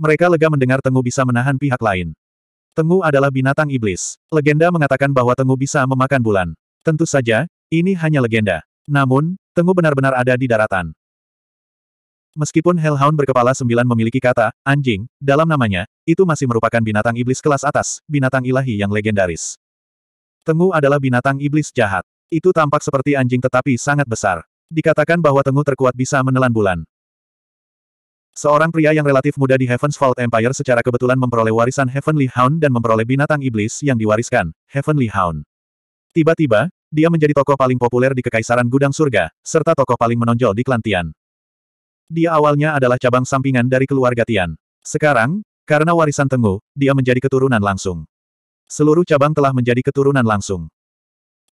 Mereka lega mendengar Tengu bisa menahan pihak lain. Tengu adalah binatang iblis. Legenda mengatakan bahwa Tengu bisa memakan bulan. Tentu saja, ini hanya legenda. Namun, Tengu benar-benar ada di daratan. Meskipun Hellhound berkepala sembilan memiliki kata, anjing, dalam namanya, itu masih merupakan binatang iblis kelas atas, binatang ilahi yang legendaris. Tengu adalah binatang iblis jahat. Itu tampak seperti anjing tetapi sangat besar. Dikatakan bahwa Tengu terkuat bisa menelan bulan. Seorang pria yang relatif muda di Heaven's Vault Empire secara kebetulan memperoleh warisan Heavenly Hound dan memperoleh binatang iblis yang diwariskan, Heavenly Hound. Tiba-tiba, dia menjadi tokoh paling populer di Kekaisaran Gudang Surga, serta tokoh paling menonjol di klan Dia awalnya adalah cabang sampingan dari keluarga Tian. Sekarang, karena warisan Tengu, dia menjadi keturunan langsung. Seluruh cabang telah menjadi keturunan langsung.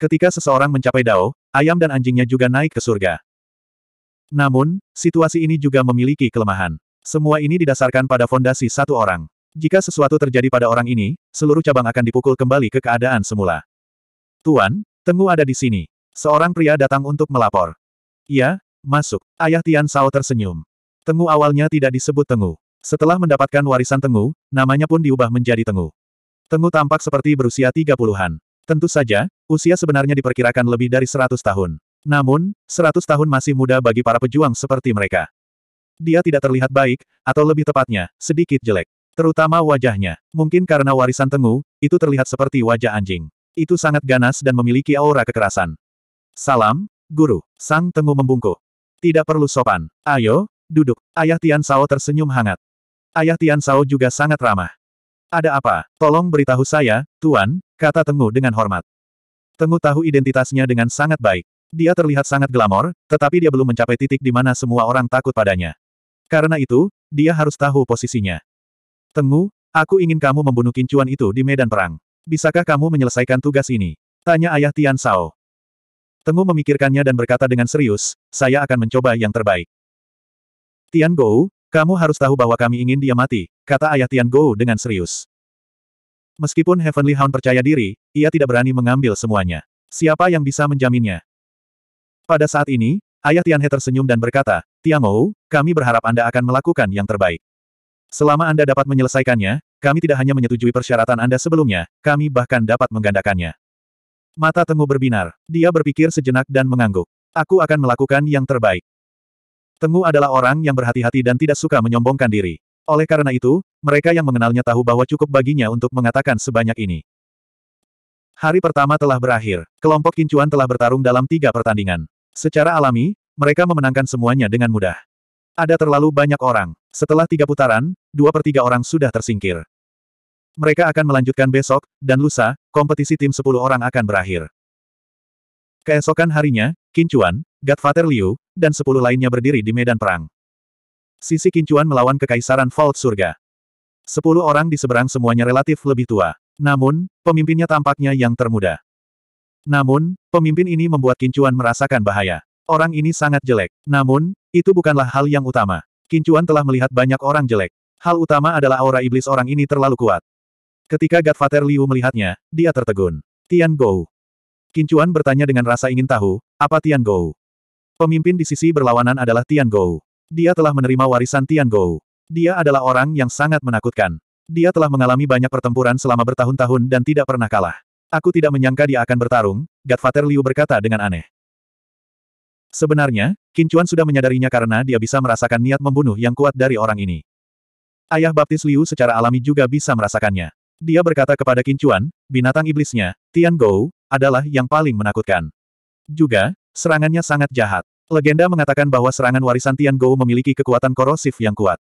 Ketika seseorang mencapai Dao, ayam dan anjingnya juga naik ke surga. Namun, situasi ini juga memiliki kelemahan. Semua ini didasarkan pada fondasi satu orang. Jika sesuatu terjadi pada orang ini, seluruh cabang akan dipukul kembali ke keadaan semula. Tuan, Tengu ada di sini. Seorang pria datang untuk melapor. Ya, masuk. Ayah Tian Sao tersenyum. Tengu awalnya tidak disebut Tengu. Setelah mendapatkan warisan Tengu, namanya pun diubah menjadi Tengu. Tengu tampak seperti berusia 30-an. Tentu saja, usia sebenarnya diperkirakan lebih dari 100 tahun. Namun, seratus tahun masih muda bagi para pejuang seperti mereka. Dia tidak terlihat baik, atau lebih tepatnya, sedikit jelek. Terutama wajahnya. Mungkin karena warisan tengu, itu terlihat seperti wajah anjing. Itu sangat ganas dan memiliki aura kekerasan. Salam, guru. Sang tengu membungkuk. Tidak perlu sopan. Ayo, duduk. Ayah Tian Sao tersenyum hangat. Ayah Tian Sao juga sangat ramah. Ada apa? Tolong beritahu saya, Tuan, kata Tengu dengan hormat. Tengu tahu identitasnya dengan sangat baik. Dia terlihat sangat glamor, tetapi dia belum mencapai titik di mana semua orang takut padanya. Karena itu, dia harus tahu posisinya. Tengu, aku ingin kamu membunuh kincuan itu di medan perang. Bisakah kamu menyelesaikan tugas ini? Tanya ayah Tian Sao. Tengu memikirkannya dan berkata dengan serius, saya akan mencoba yang terbaik. Tian Gou, kamu harus tahu bahwa kami ingin dia mati, kata ayah Tian Gou dengan serius. Meskipun Heavenly Hound percaya diri, ia tidak berani mengambil semuanya. Siapa yang bisa menjaminnya? Pada saat ini, ayah Tianhe tersenyum dan berkata, Tiamou, kami berharap Anda akan melakukan yang terbaik. Selama Anda dapat menyelesaikannya, kami tidak hanya menyetujui persyaratan Anda sebelumnya, kami bahkan dapat menggandakannya. Mata Tengu berbinar. Dia berpikir sejenak dan mengangguk. Aku akan melakukan yang terbaik. Tengu adalah orang yang berhati-hati dan tidak suka menyombongkan diri. Oleh karena itu, mereka yang mengenalnya tahu bahwa cukup baginya untuk mengatakan sebanyak ini. Hari pertama telah berakhir. Kelompok Kincuan telah bertarung dalam tiga pertandingan. Secara alami, mereka memenangkan semuanya dengan mudah. Ada terlalu banyak orang. Setelah tiga putaran, dua per tiga orang sudah tersingkir. Mereka akan melanjutkan besok, dan lusa, kompetisi tim sepuluh orang akan berakhir. Keesokan harinya, Kincuan, Godfather Liu, dan sepuluh lainnya berdiri di medan perang. Sisi Kincuan melawan kekaisaran Vault Surga. Sepuluh orang di seberang semuanya relatif lebih tua. Namun, pemimpinnya tampaknya yang termuda. Namun, pemimpin ini membuat Kincuan merasakan bahaya. Orang ini sangat jelek. Namun, itu bukanlah hal yang utama. Kincuan telah melihat banyak orang jelek. Hal utama adalah aura iblis orang ini terlalu kuat. Ketika Godfather Liu melihatnya, dia tertegun. Tian Gou. Kincuan bertanya dengan rasa ingin tahu, apa Tian Gou? Pemimpin di sisi berlawanan adalah Tian Gou. Dia telah menerima warisan Tian Gou. Dia adalah orang yang sangat menakutkan. Dia telah mengalami banyak pertempuran selama bertahun-tahun dan tidak pernah kalah. Aku tidak menyangka dia akan bertarung, Godfather Liu berkata dengan aneh. Sebenarnya, Kincuan sudah menyadarinya karena dia bisa merasakan niat membunuh yang kuat dari orang ini. Ayah baptis Liu secara alami juga bisa merasakannya. Dia berkata kepada Kincuan, binatang iblisnya, Tian Gou, adalah yang paling menakutkan. Juga, serangannya sangat jahat. Legenda mengatakan bahwa serangan warisan Tian Gou memiliki kekuatan korosif yang kuat.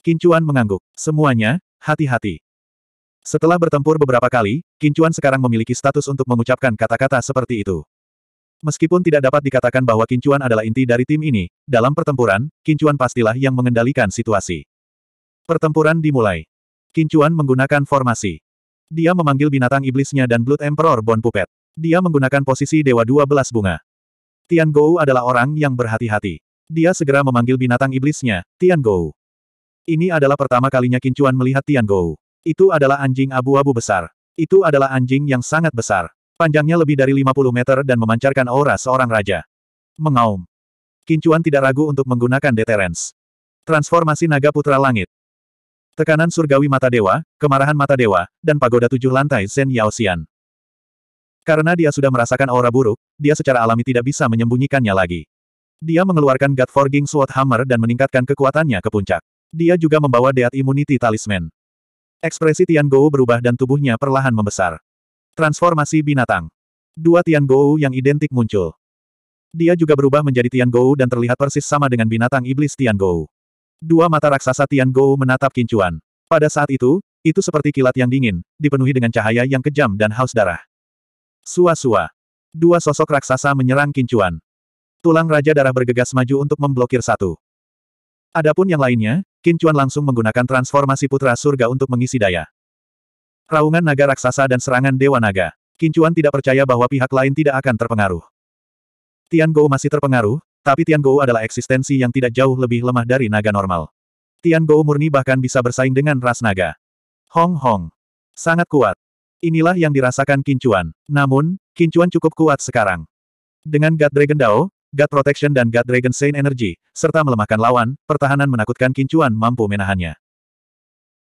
Kincuan mengangguk. Semuanya, hati-hati. Setelah bertempur beberapa kali, Kincuan sekarang memiliki status untuk mengucapkan kata-kata seperti itu. Meskipun tidak dapat dikatakan bahwa Kincuan adalah inti dari tim ini, dalam pertempuran, Kincuan pastilah yang mengendalikan situasi. Pertempuran dimulai. Kincuan menggunakan formasi. Dia memanggil binatang iblisnya dan Blood Emperor Bon Pupet. Dia menggunakan posisi Dewa 12 Bunga. Tian Gou adalah orang yang berhati-hati. Dia segera memanggil binatang iblisnya, Tian Gou. Ini adalah pertama kalinya Kincuan melihat Tian Gou. Itu adalah anjing abu-abu besar. Itu adalah anjing yang sangat besar. Panjangnya lebih dari 50 meter dan memancarkan aura seorang raja. Mengaum. Kincuan tidak ragu untuk menggunakan deterens. Transformasi Naga Putra Langit. Tekanan surgawi mata dewa, kemarahan mata dewa, dan pagoda tujuh lantai Zen Yaosian. Karena dia sudah merasakan aura buruk, dia secara alami tidak bisa menyembunyikannya lagi. Dia mengeluarkan God Forging Sword Hammer dan meningkatkan kekuatannya ke puncak. Dia juga membawa Deat Immunity Talisman. Ekspresi Tian Gou berubah dan tubuhnya perlahan membesar. Transformasi binatang. Dua Tian Gou yang identik muncul. Dia juga berubah menjadi Tian Gou dan terlihat persis sama dengan binatang iblis Tian Gou. Dua mata raksasa Tian Gou menatap kincuan. Pada saat itu, itu seperti kilat yang dingin, dipenuhi dengan cahaya yang kejam dan haus darah. Sua-sua. Dua sosok raksasa menyerang kincuan. Tulang Raja Darah bergegas maju untuk memblokir satu. Adapun yang lainnya, Kincuan langsung menggunakan transformasi putra surga untuk mengisi daya. Raungan naga raksasa dan serangan dewa naga. Kincuan tidak percaya bahwa pihak lain tidak akan terpengaruh. Tian Gou masih terpengaruh, tapi Tian Gou adalah eksistensi yang tidak jauh lebih lemah dari naga normal. Tian Gou murni bahkan bisa bersaing dengan ras naga. Hong Hong. Sangat kuat. Inilah yang dirasakan Kincuan. Namun, Kincuan cukup kuat sekarang. Dengan God Dragon Dao, God Protection dan God Dragon Saint Energy, serta melemahkan lawan, pertahanan menakutkan Kincuan mampu menahannya.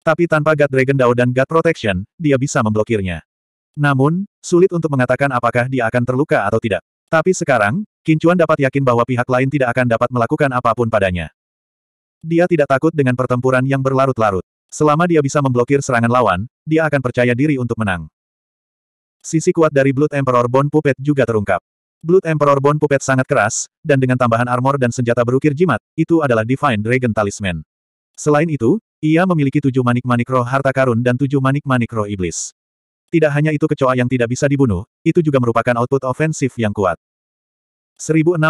Tapi tanpa God Dragon Dao dan God Protection, dia bisa memblokirnya. Namun, sulit untuk mengatakan apakah dia akan terluka atau tidak. Tapi sekarang, Kincuan dapat yakin bahwa pihak lain tidak akan dapat melakukan apapun padanya. Dia tidak takut dengan pertempuran yang berlarut-larut. Selama dia bisa memblokir serangan lawan, dia akan percaya diri untuk menang. Sisi kuat dari Blood Emperor Bon Puppet juga terungkap. Blood Emperor Bone Puppet sangat keras, dan dengan tambahan armor dan senjata berukir jimat, itu adalah Divine Dragon Talisman. Selain itu, ia memiliki tujuh manik-manik roh harta karun dan tujuh manik-manik roh iblis. Tidak hanya itu kecoa yang tidak bisa dibunuh, itu juga merupakan output ofensif yang kuat. 1692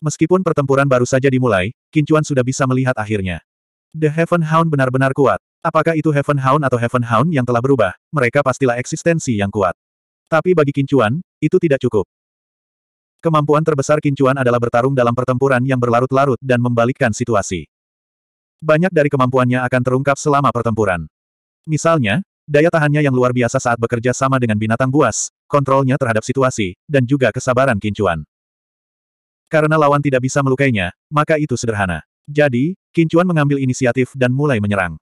Meskipun pertempuran baru saja dimulai, Kincuan sudah bisa melihat akhirnya. The Heaven Hound benar-benar kuat. Apakah itu Heaven Hound atau Heaven Hound yang telah berubah, mereka pastilah eksistensi yang kuat. Tapi bagi Kincuan, itu tidak cukup. Kemampuan terbesar Kincuan adalah bertarung dalam pertempuran yang berlarut-larut dan membalikkan situasi. Banyak dari kemampuannya akan terungkap selama pertempuran. Misalnya, daya tahannya yang luar biasa saat bekerja sama dengan binatang buas, kontrolnya terhadap situasi, dan juga kesabaran Kincuan. Karena lawan tidak bisa melukainya, maka itu sederhana. Jadi, Kincuan mengambil inisiatif dan mulai menyerang.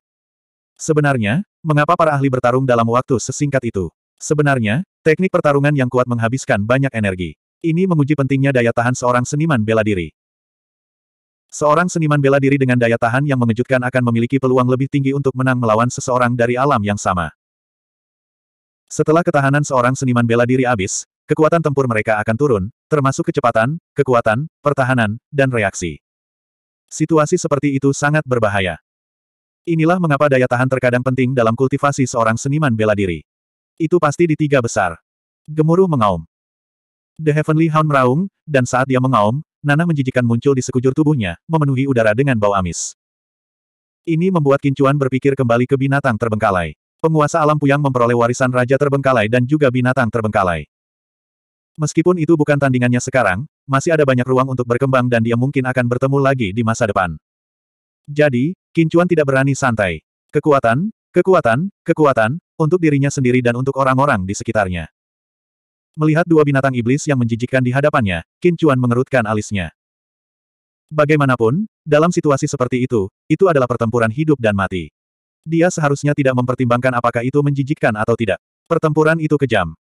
Sebenarnya, mengapa para ahli bertarung dalam waktu sesingkat itu? Sebenarnya, teknik pertarungan yang kuat menghabiskan banyak energi. Ini menguji pentingnya daya tahan seorang seniman bela diri. Seorang seniman bela diri dengan daya tahan yang mengejutkan akan memiliki peluang lebih tinggi untuk menang melawan seseorang dari alam yang sama. Setelah ketahanan seorang seniman bela diri habis, kekuatan tempur mereka akan turun, termasuk kecepatan, kekuatan, pertahanan, dan reaksi. Situasi seperti itu sangat berbahaya. Inilah mengapa daya tahan terkadang penting dalam kultivasi seorang seniman bela diri. Itu pasti di tiga besar. Gemuruh mengaum. The Heavenly Hound meraung, dan saat dia mengaum, Nana menjijikan muncul di sekujur tubuhnya, memenuhi udara dengan bau amis. Ini membuat Kincuan berpikir kembali ke binatang terbengkalai. Penguasa alam puyang memperoleh warisan raja terbengkalai dan juga binatang terbengkalai. Meskipun itu bukan tandingannya sekarang, masih ada banyak ruang untuk berkembang dan dia mungkin akan bertemu lagi di masa depan. Jadi, Kincuan tidak berani santai. Kekuatan, kekuatan, kekuatan, untuk dirinya sendiri dan untuk orang-orang di sekitarnya. Melihat dua binatang iblis yang menjijikkan di hadapannya, Qin Chuan mengerutkan alisnya. Bagaimanapun, dalam situasi seperti itu, itu adalah pertempuran hidup dan mati. Dia seharusnya tidak mempertimbangkan apakah itu menjijikkan atau tidak. Pertempuran itu kejam.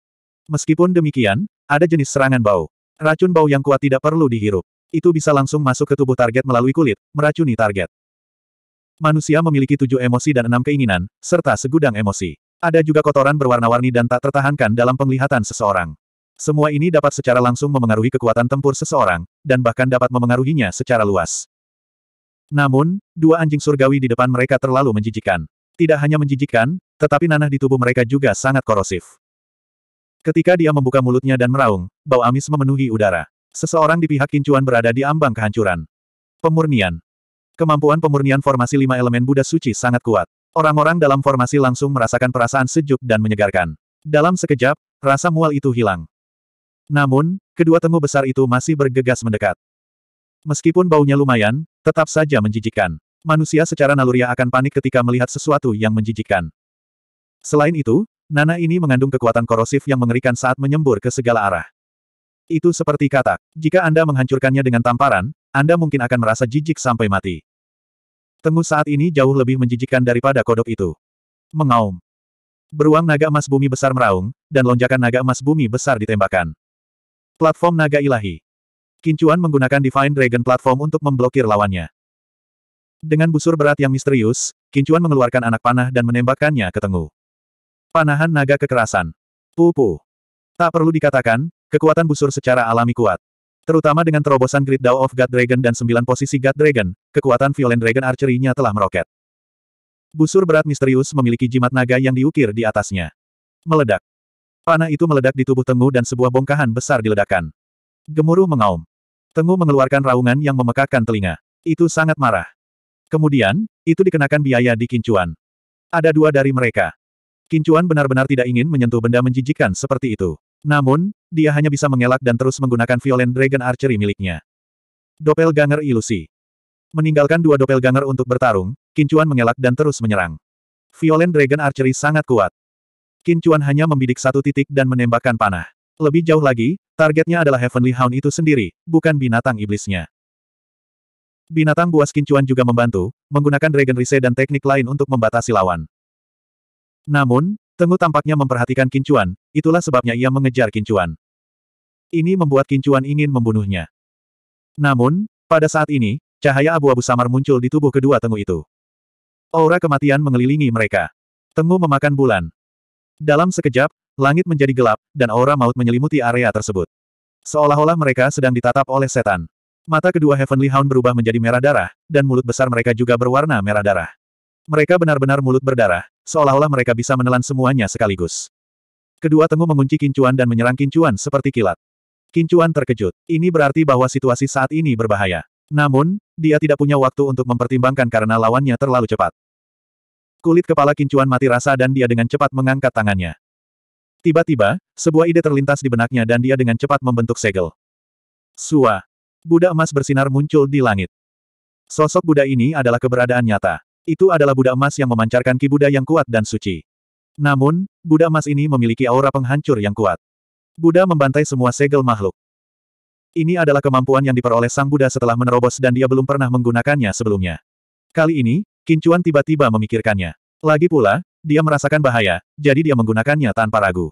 Meskipun demikian, ada jenis serangan bau. Racun bau yang kuat tidak perlu dihirup. Itu bisa langsung masuk ke tubuh target melalui kulit, meracuni target. Manusia memiliki tujuh emosi dan enam keinginan, serta segudang emosi. Ada juga kotoran berwarna-warni dan tak tertahankan dalam penglihatan seseorang. Semua ini dapat secara langsung memengaruhi kekuatan tempur seseorang, dan bahkan dapat memengaruhinya secara luas. Namun, dua anjing surgawi di depan mereka terlalu menjijikan. Tidak hanya menjijikan, tetapi nanah di tubuh mereka juga sangat korosif. Ketika dia membuka mulutnya dan meraung, bau amis memenuhi udara. Seseorang di pihak kincuan berada di ambang kehancuran. Pemurnian. Kemampuan pemurnian formasi lima elemen Buddha suci sangat kuat. Orang-orang dalam formasi langsung merasakan perasaan sejuk dan menyegarkan. Dalam sekejap, rasa mual itu hilang. Namun, kedua temu besar itu masih bergegas mendekat. Meskipun baunya lumayan, tetap saja menjijikkan. Manusia secara naluriah akan panik ketika melihat sesuatu yang menjijikkan. Selain itu, Nana ini mengandung kekuatan korosif yang mengerikan saat menyembur ke segala arah. Itu seperti katak. Jika Anda menghancurkannya dengan tamparan, Anda mungkin akan merasa jijik sampai mati. Tembus saat ini jauh lebih menjijikkan daripada kodok itu. Mengaum. Beruang naga emas bumi besar meraung, dan lonjakan naga emas bumi besar ditembakkan. Platform naga ilahi. Kincuan menggunakan Divine Dragon Platform untuk memblokir lawannya. Dengan busur berat yang misterius, Kincuan mengeluarkan anak panah dan menembakkannya ke tengu. Panahan naga kekerasan. Pupu. Tak perlu dikatakan, kekuatan busur secara alami kuat. Terutama dengan terobosan Great Dao of God Dragon dan sembilan posisi God Dragon, kekuatan Violent Dragon Archery-nya telah meroket. Busur berat misterius memiliki jimat naga yang diukir di atasnya. Meledak. Panah itu meledak di tubuh Tengu dan sebuah bongkahan besar diledakkan. Gemuruh mengaum. Tengu mengeluarkan raungan yang memekakkan telinga. Itu sangat marah. Kemudian, itu dikenakan biaya di Kincuan. Ada dua dari mereka. Kincuan benar-benar tidak ingin menyentuh benda menjijikan seperti itu. Namun, dia hanya bisa mengelak dan terus menggunakan Violent Dragon Archery miliknya. Doppelganger Ilusi Meninggalkan dua doppelganger untuk bertarung, Kincuan mengelak dan terus menyerang. Violent Dragon Archery sangat kuat. Kincuan hanya membidik satu titik dan menembakkan panah. Lebih jauh lagi, targetnya adalah Heavenly Hound itu sendiri, bukan binatang iblisnya. Binatang buas Kincuan juga membantu, menggunakan Dragon Rise dan teknik lain untuk membatasi lawan. Namun, Tengu tampaknya memperhatikan Kincuan, itulah sebabnya ia mengejar Kincuan. Ini membuat Kincuan ingin membunuhnya. Namun, pada saat ini, cahaya abu-abu samar muncul di tubuh kedua Tengu itu. Aura kematian mengelilingi mereka. Tengu memakan bulan. Dalam sekejap, langit menjadi gelap, dan aura maut menyelimuti area tersebut. Seolah-olah mereka sedang ditatap oleh setan. Mata kedua Heavenly Hound berubah menjadi merah darah, dan mulut besar mereka juga berwarna merah darah. Mereka benar-benar mulut berdarah, seolah-olah mereka bisa menelan semuanya sekaligus. Kedua tengu mengunci kincuan dan menyerang kincuan seperti kilat. Kincuan terkejut. Ini berarti bahwa situasi saat ini berbahaya. Namun, dia tidak punya waktu untuk mempertimbangkan karena lawannya terlalu cepat. Kulit kepala kincuan mati rasa dan dia dengan cepat mengangkat tangannya. Tiba-tiba, sebuah ide terlintas di benaknya dan dia dengan cepat membentuk segel. Sua. Buddha emas bersinar muncul di langit. Sosok Buddha ini adalah keberadaan nyata. Itu adalah Buddha emas yang memancarkan ki Buddha yang kuat dan suci. Namun, Buddha emas ini memiliki aura penghancur yang kuat. Buddha membantai semua segel makhluk. Ini adalah kemampuan yang diperoleh sang Buddha setelah menerobos dan dia belum pernah menggunakannya sebelumnya. Kali ini, Kincuan tiba-tiba memikirkannya. Lagi pula, dia merasakan bahaya, jadi dia menggunakannya tanpa ragu.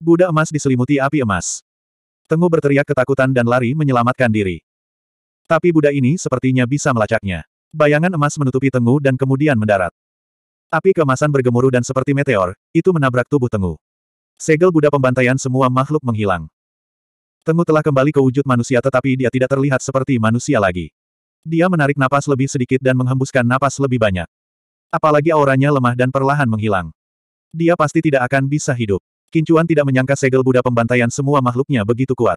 Buddha emas diselimuti api emas. Tengu berteriak ketakutan dan lari menyelamatkan diri. Tapi Buddha ini sepertinya bisa melacaknya. Bayangan emas menutupi Tengu dan kemudian mendarat. Api kemasan bergemuruh dan seperti meteor, itu menabrak tubuh Tengu. Segel Buddha pembantaian semua makhluk menghilang. Tengu telah kembali ke wujud manusia tetapi dia tidak terlihat seperti manusia lagi. Dia menarik napas lebih sedikit dan menghembuskan napas lebih banyak. Apalagi auranya lemah dan perlahan menghilang. Dia pasti tidak akan bisa hidup. Kincuan tidak menyangka segel Buddha pembantaian semua makhluknya begitu kuat.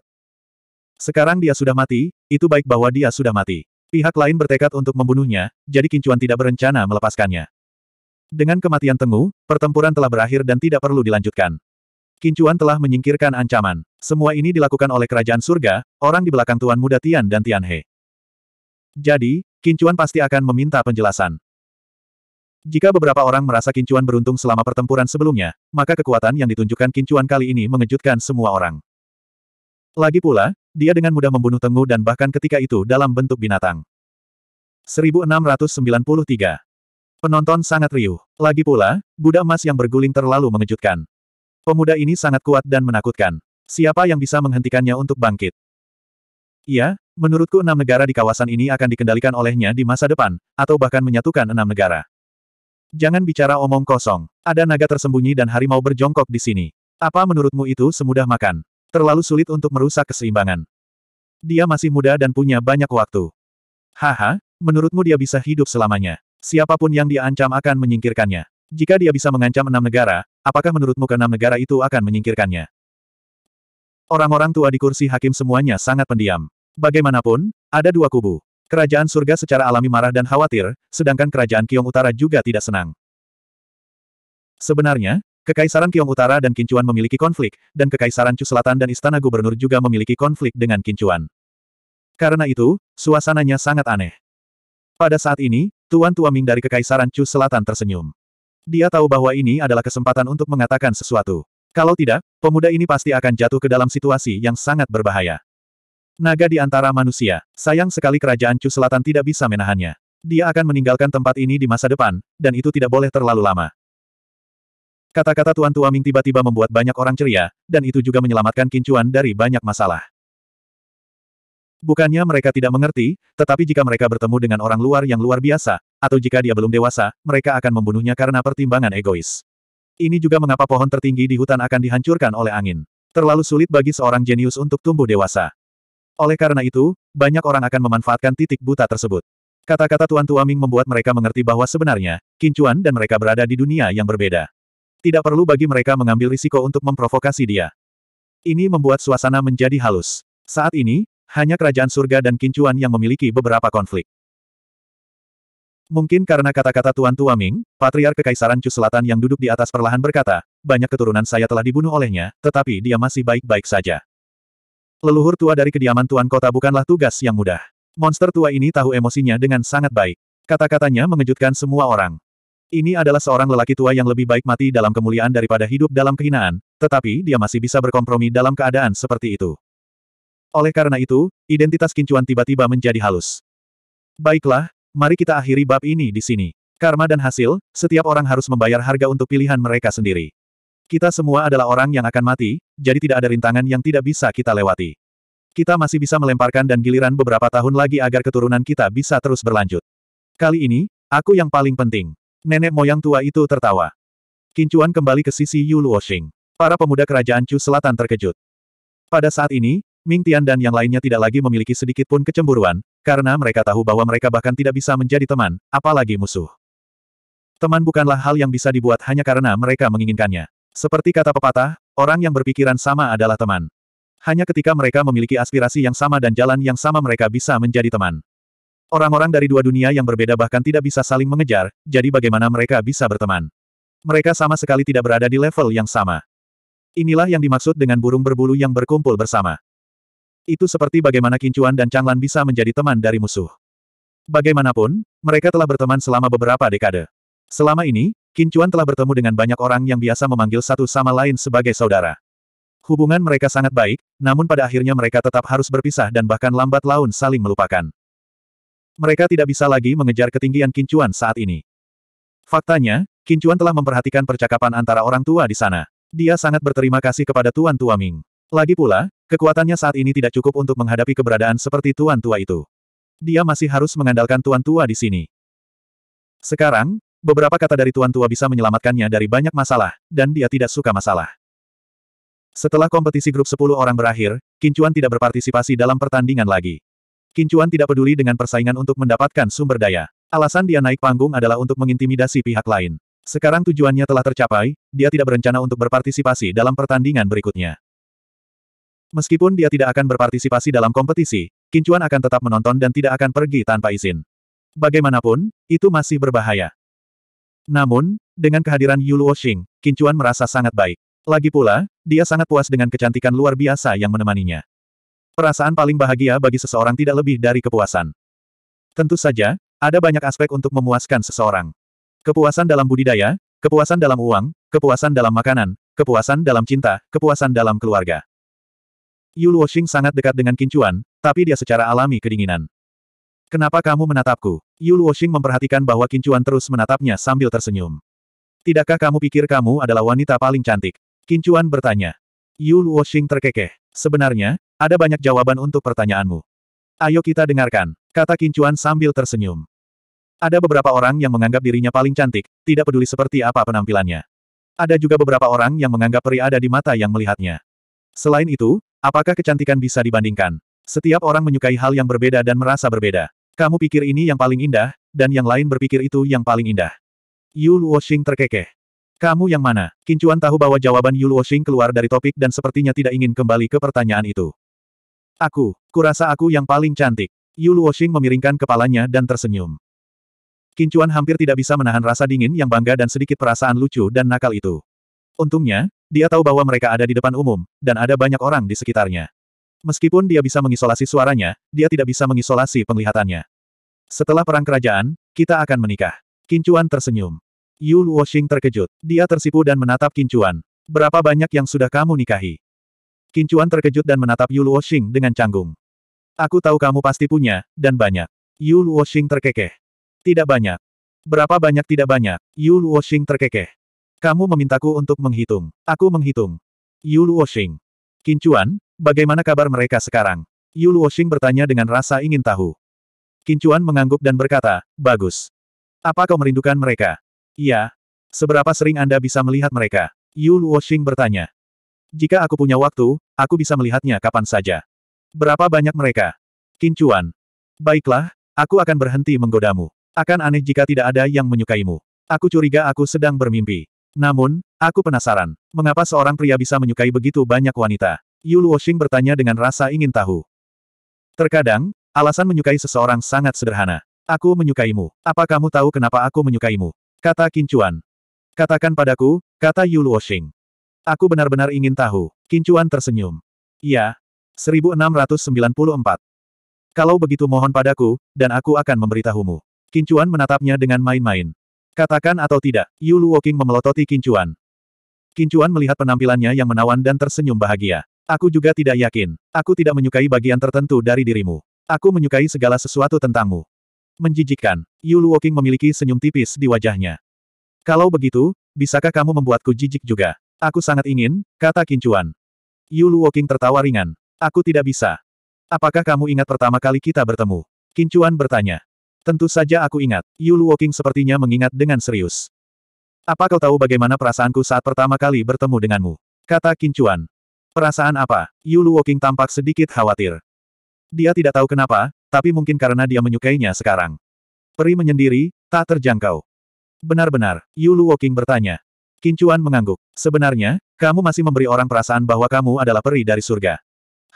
Sekarang dia sudah mati, itu baik bahwa dia sudah mati. Pihak lain bertekad untuk membunuhnya, jadi Kincuan tidak berencana melepaskannya. Dengan kematian Tengu, pertempuran telah berakhir dan tidak perlu dilanjutkan. Kincuan telah menyingkirkan ancaman. Semua ini dilakukan oleh kerajaan surga, orang di belakang Tuan Muda Tian dan Tian He. Jadi, Kincuan pasti akan meminta penjelasan. Jika beberapa orang merasa Kincuan beruntung selama pertempuran sebelumnya, maka kekuatan yang ditunjukkan Kincuan kali ini mengejutkan semua orang. Lagi pula, dia dengan mudah membunuh Tengu dan bahkan ketika itu dalam bentuk binatang. 1693. Penonton sangat riuh. Lagi pula, Buddha emas yang berguling terlalu mengejutkan. Pemuda ini sangat kuat dan menakutkan. Siapa yang bisa menghentikannya untuk bangkit? Iya, menurutku enam negara di kawasan ini akan dikendalikan olehnya di masa depan, atau bahkan menyatukan enam negara. Jangan bicara omong kosong. Ada naga tersembunyi dan harimau berjongkok di sini. Apa menurutmu itu semudah makan? Terlalu sulit untuk merusak keseimbangan. Dia masih muda dan punya banyak waktu. Haha, menurutmu dia bisa hidup selamanya. Siapapun yang diancam akan menyingkirkannya. Jika dia bisa mengancam enam negara, apakah menurutmu keenam negara itu akan menyingkirkannya? Orang-orang tua di kursi hakim semuanya sangat pendiam. Bagaimanapun, ada dua kubu. Kerajaan surga secara alami marah dan khawatir, sedangkan kerajaan Kiong Utara juga tidak senang. Sebenarnya, Kekaisaran Kiong Utara dan Kincuan memiliki konflik, dan Kekaisaran Chu Selatan dan Istana Gubernur juga memiliki konflik dengan Kincuan. Karena itu, suasananya sangat aneh. Pada saat ini, Tuan Tua Ming dari Kekaisaran Chu Selatan tersenyum. Dia tahu bahwa ini adalah kesempatan untuk mengatakan sesuatu. Kalau tidak, pemuda ini pasti akan jatuh ke dalam situasi yang sangat berbahaya. Naga di antara manusia, sayang sekali kerajaan Chu Selatan tidak bisa menahannya. Dia akan meninggalkan tempat ini di masa depan, dan itu tidak boleh terlalu lama. Kata-kata Tuan Tua Ming tiba-tiba membuat banyak orang ceria, dan itu juga menyelamatkan Kincuan dari banyak masalah. Bukannya mereka tidak mengerti, tetapi jika mereka bertemu dengan orang luar yang luar biasa, atau jika dia belum dewasa, mereka akan membunuhnya karena pertimbangan egois. Ini juga mengapa pohon tertinggi di hutan akan dihancurkan oleh angin. Terlalu sulit bagi seorang jenius untuk tumbuh dewasa. Oleh karena itu, banyak orang akan memanfaatkan titik buta tersebut. Kata-kata Tuan Tua Ming membuat mereka mengerti bahwa sebenarnya, Kincuan dan mereka berada di dunia yang berbeda. Tidak perlu bagi mereka mengambil risiko untuk memprovokasi dia. Ini membuat suasana menjadi halus. Saat ini, hanya kerajaan surga dan kincuan yang memiliki beberapa konflik. Mungkin karena kata-kata Tuan Tua Ming, Patriark Kekaisaran Chu Selatan yang duduk di atas perlahan berkata, banyak keturunan saya telah dibunuh olehnya, tetapi dia masih baik-baik saja. Leluhur tua dari kediaman Tuan Kota bukanlah tugas yang mudah. Monster tua ini tahu emosinya dengan sangat baik. Kata-katanya mengejutkan semua orang. Ini adalah seorang lelaki tua yang lebih baik mati dalam kemuliaan daripada hidup dalam kehinaan, tetapi dia masih bisa berkompromi dalam keadaan seperti itu. Oleh karena itu, identitas Kincuan tiba-tiba menjadi halus. Baiklah, mari kita akhiri bab ini di sini. Karma dan hasil, setiap orang harus membayar harga untuk pilihan mereka sendiri. Kita semua adalah orang yang akan mati, jadi tidak ada rintangan yang tidak bisa kita lewati. Kita masih bisa melemparkan dan giliran beberapa tahun lagi agar keturunan kita bisa terus berlanjut. Kali ini, aku yang paling penting. Nenek moyang tua itu tertawa. Kincuan kembali ke sisi Yu Luoxing. Para pemuda kerajaan Chu Selatan terkejut. Pada saat ini, Ming Tian dan yang lainnya tidak lagi memiliki sedikit pun kecemburuan, karena mereka tahu bahwa mereka bahkan tidak bisa menjadi teman, apalagi musuh. Teman bukanlah hal yang bisa dibuat hanya karena mereka menginginkannya. Seperti kata pepatah, orang yang berpikiran sama adalah teman. Hanya ketika mereka memiliki aspirasi yang sama dan jalan yang sama mereka bisa menjadi teman. Orang-orang dari dua dunia yang berbeda bahkan tidak bisa saling mengejar, jadi bagaimana mereka bisa berteman? Mereka sama sekali tidak berada di level yang sama. Inilah yang dimaksud dengan burung berbulu yang berkumpul bersama. Itu seperti bagaimana Kincuan dan Changlan bisa menjadi teman dari musuh. Bagaimanapun, mereka telah berteman selama beberapa dekade. Selama ini, Kincuan telah bertemu dengan banyak orang yang biasa memanggil satu sama lain sebagai saudara. Hubungan mereka sangat baik, namun pada akhirnya mereka tetap harus berpisah dan bahkan lambat laun saling melupakan. Mereka tidak bisa lagi mengejar ketinggian Kincuan saat ini. Faktanya, Kincuan telah memperhatikan percakapan antara orang tua di sana. Dia sangat berterima kasih kepada Tuan Tua Ming. Lagi pula, kekuatannya saat ini tidak cukup untuk menghadapi keberadaan seperti Tuan Tua itu. Dia masih harus mengandalkan Tuan Tua di sini. Sekarang, beberapa kata dari Tuan Tua bisa menyelamatkannya dari banyak masalah, dan dia tidak suka masalah. Setelah kompetisi grup 10 orang berakhir, Kincuan tidak berpartisipasi dalam pertandingan lagi. Kincuan tidak peduli dengan persaingan untuk mendapatkan sumber daya. Alasan dia naik panggung adalah untuk mengintimidasi pihak lain. Sekarang tujuannya telah tercapai, dia tidak berencana untuk berpartisipasi dalam pertandingan berikutnya. Meskipun dia tidak akan berpartisipasi dalam kompetisi, Kincuan akan tetap menonton dan tidak akan pergi tanpa izin. Bagaimanapun, itu masih berbahaya. Namun, dengan kehadiran Yulu Oshing, Kincuan merasa sangat baik. Lagi pula, dia sangat puas dengan kecantikan luar biasa yang menemaninya. Perasaan paling bahagia bagi seseorang tidak lebih dari kepuasan. Tentu saja, ada banyak aspek untuk memuaskan seseorang. Kepuasan dalam budidaya, kepuasan dalam uang, kepuasan dalam makanan, kepuasan dalam cinta, kepuasan dalam keluarga. Yu Luoxing sangat dekat dengan Kincuan, tapi dia secara alami kedinginan. Kenapa kamu menatapku? Yu Luoxing memperhatikan bahwa Kincuan terus menatapnya sambil tersenyum. Tidakkah kamu pikir kamu adalah wanita paling cantik? Kincuan bertanya. Yu Luoxing terkekeh. Sebenarnya, ada banyak jawaban untuk pertanyaanmu. Ayo kita dengarkan, kata Kincuan sambil tersenyum. Ada beberapa orang yang menganggap dirinya paling cantik, tidak peduli seperti apa penampilannya. Ada juga beberapa orang yang menganggap peri ada di mata yang melihatnya. Selain itu, apakah kecantikan bisa dibandingkan? Setiap orang menyukai hal yang berbeda dan merasa berbeda. Kamu pikir ini yang paling indah, dan yang lain berpikir itu yang paling indah. Yu Luoxing terkekeh. Kamu yang mana? Kincuan tahu bahwa jawaban Yu Luoxing keluar dari topik dan sepertinya tidak ingin kembali ke pertanyaan itu. Aku, kurasa aku yang paling cantik. Yu Luoxing memiringkan kepalanya dan tersenyum. Kincuan hampir tidak bisa menahan rasa dingin yang bangga dan sedikit perasaan lucu dan nakal itu. Untungnya, dia tahu bahwa mereka ada di depan umum, dan ada banyak orang di sekitarnya. Meskipun dia bisa mengisolasi suaranya, dia tidak bisa mengisolasi penglihatannya. Setelah perang kerajaan, kita akan menikah. Kincuan tersenyum. Yu Luoxing terkejut. Dia tersipu dan menatap Kincuan. Berapa banyak yang sudah kamu nikahi? Kincuan terkejut dan menatap Yu Luoxing dengan canggung. Aku tahu kamu pasti punya, dan banyak. Yu Luoxing terkekeh. Tidak banyak. Berapa banyak tidak banyak? Yu Luoxing terkekeh. Kamu memintaku untuk menghitung. Aku menghitung. Yu Luoxing. Kincuan, bagaimana kabar mereka sekarang? Yu Luoxing bertanya dengan rasa ingin tahu. Kincuan mengangguk dan berkata, bagus. Apa kau merindukan mereka? Iya. Seberapa sering Anda bisa melihat mereka? Yu Luoxing bertanya. Jika aku punya waktu, Aku bisa melihatnya kapan saja. Berapa banyak mereka? Kincuan. Baiklah, aku akan berhenti menggodamu. Akan aneh jika tidak ada yang menyukaimu. Aku curiga aku sedang bermimpi. Namun, aku penasaran. Mengapa seorang pria bisa menyukai begitu banyak wanita? Yu Luoxing bertanya dengan rasa ingin tahu. Terkadang, alasan menyukai seseorang sangat sederhana. Aku menyukaimu. Apa kamu tahu kenapa aku menyukaimu? Kata Kincuan. Katakan padaku, kata Yu Luoxing. Aku benar-benar ingin tahu. Kincuan tersenyum. Ya, 1694. Kalau begitu mohon padaku, dan aku akan memberitahumu. Kincuan menatapnya dengan main-main. Katakan atau tidak, Yu Luoking memelototi Kincuan. Kincuan melihat penampilannya yang menawan dan tersenyum bahagia. Aku juga tidak yakin. Aku tidak menyukai bagian tertentu dari dirimu. Aku menyukai segala sesuatu tentangmu. Menjijikkan, Yu Luoking memiliki senyum tipis di wajahnya. Kalau begitu, bisakah kamu membuatku jijik juga? Aku sangat ingin, kata Kincuan. Yulu Woking tertawa ringan. Aku tidak bisa. Apakah kamu ingat pertama kali kita bertemu? Kincuan bertanya. Tentu saja aku ingat. Yulu Woking sepertinya mengingat dengan serius. Apa kau tahu bagaimana perasaanku saat pertama kali bertemu denganmu? Kata Kincuan. Perasaan apa? Yulu Woking tampak sedikit khawatir. Dia tidak tahu kenapa, tapi mungkin karena dia menyukainya sekarang. Peri menyendiri, tak terjangkau. Benar-benar, Yulu Woking bertanya. Kincuan mengangguk. Sebenarnya, kamu masih memberi orang perasaan bahwa kamu adalah peri dari surga.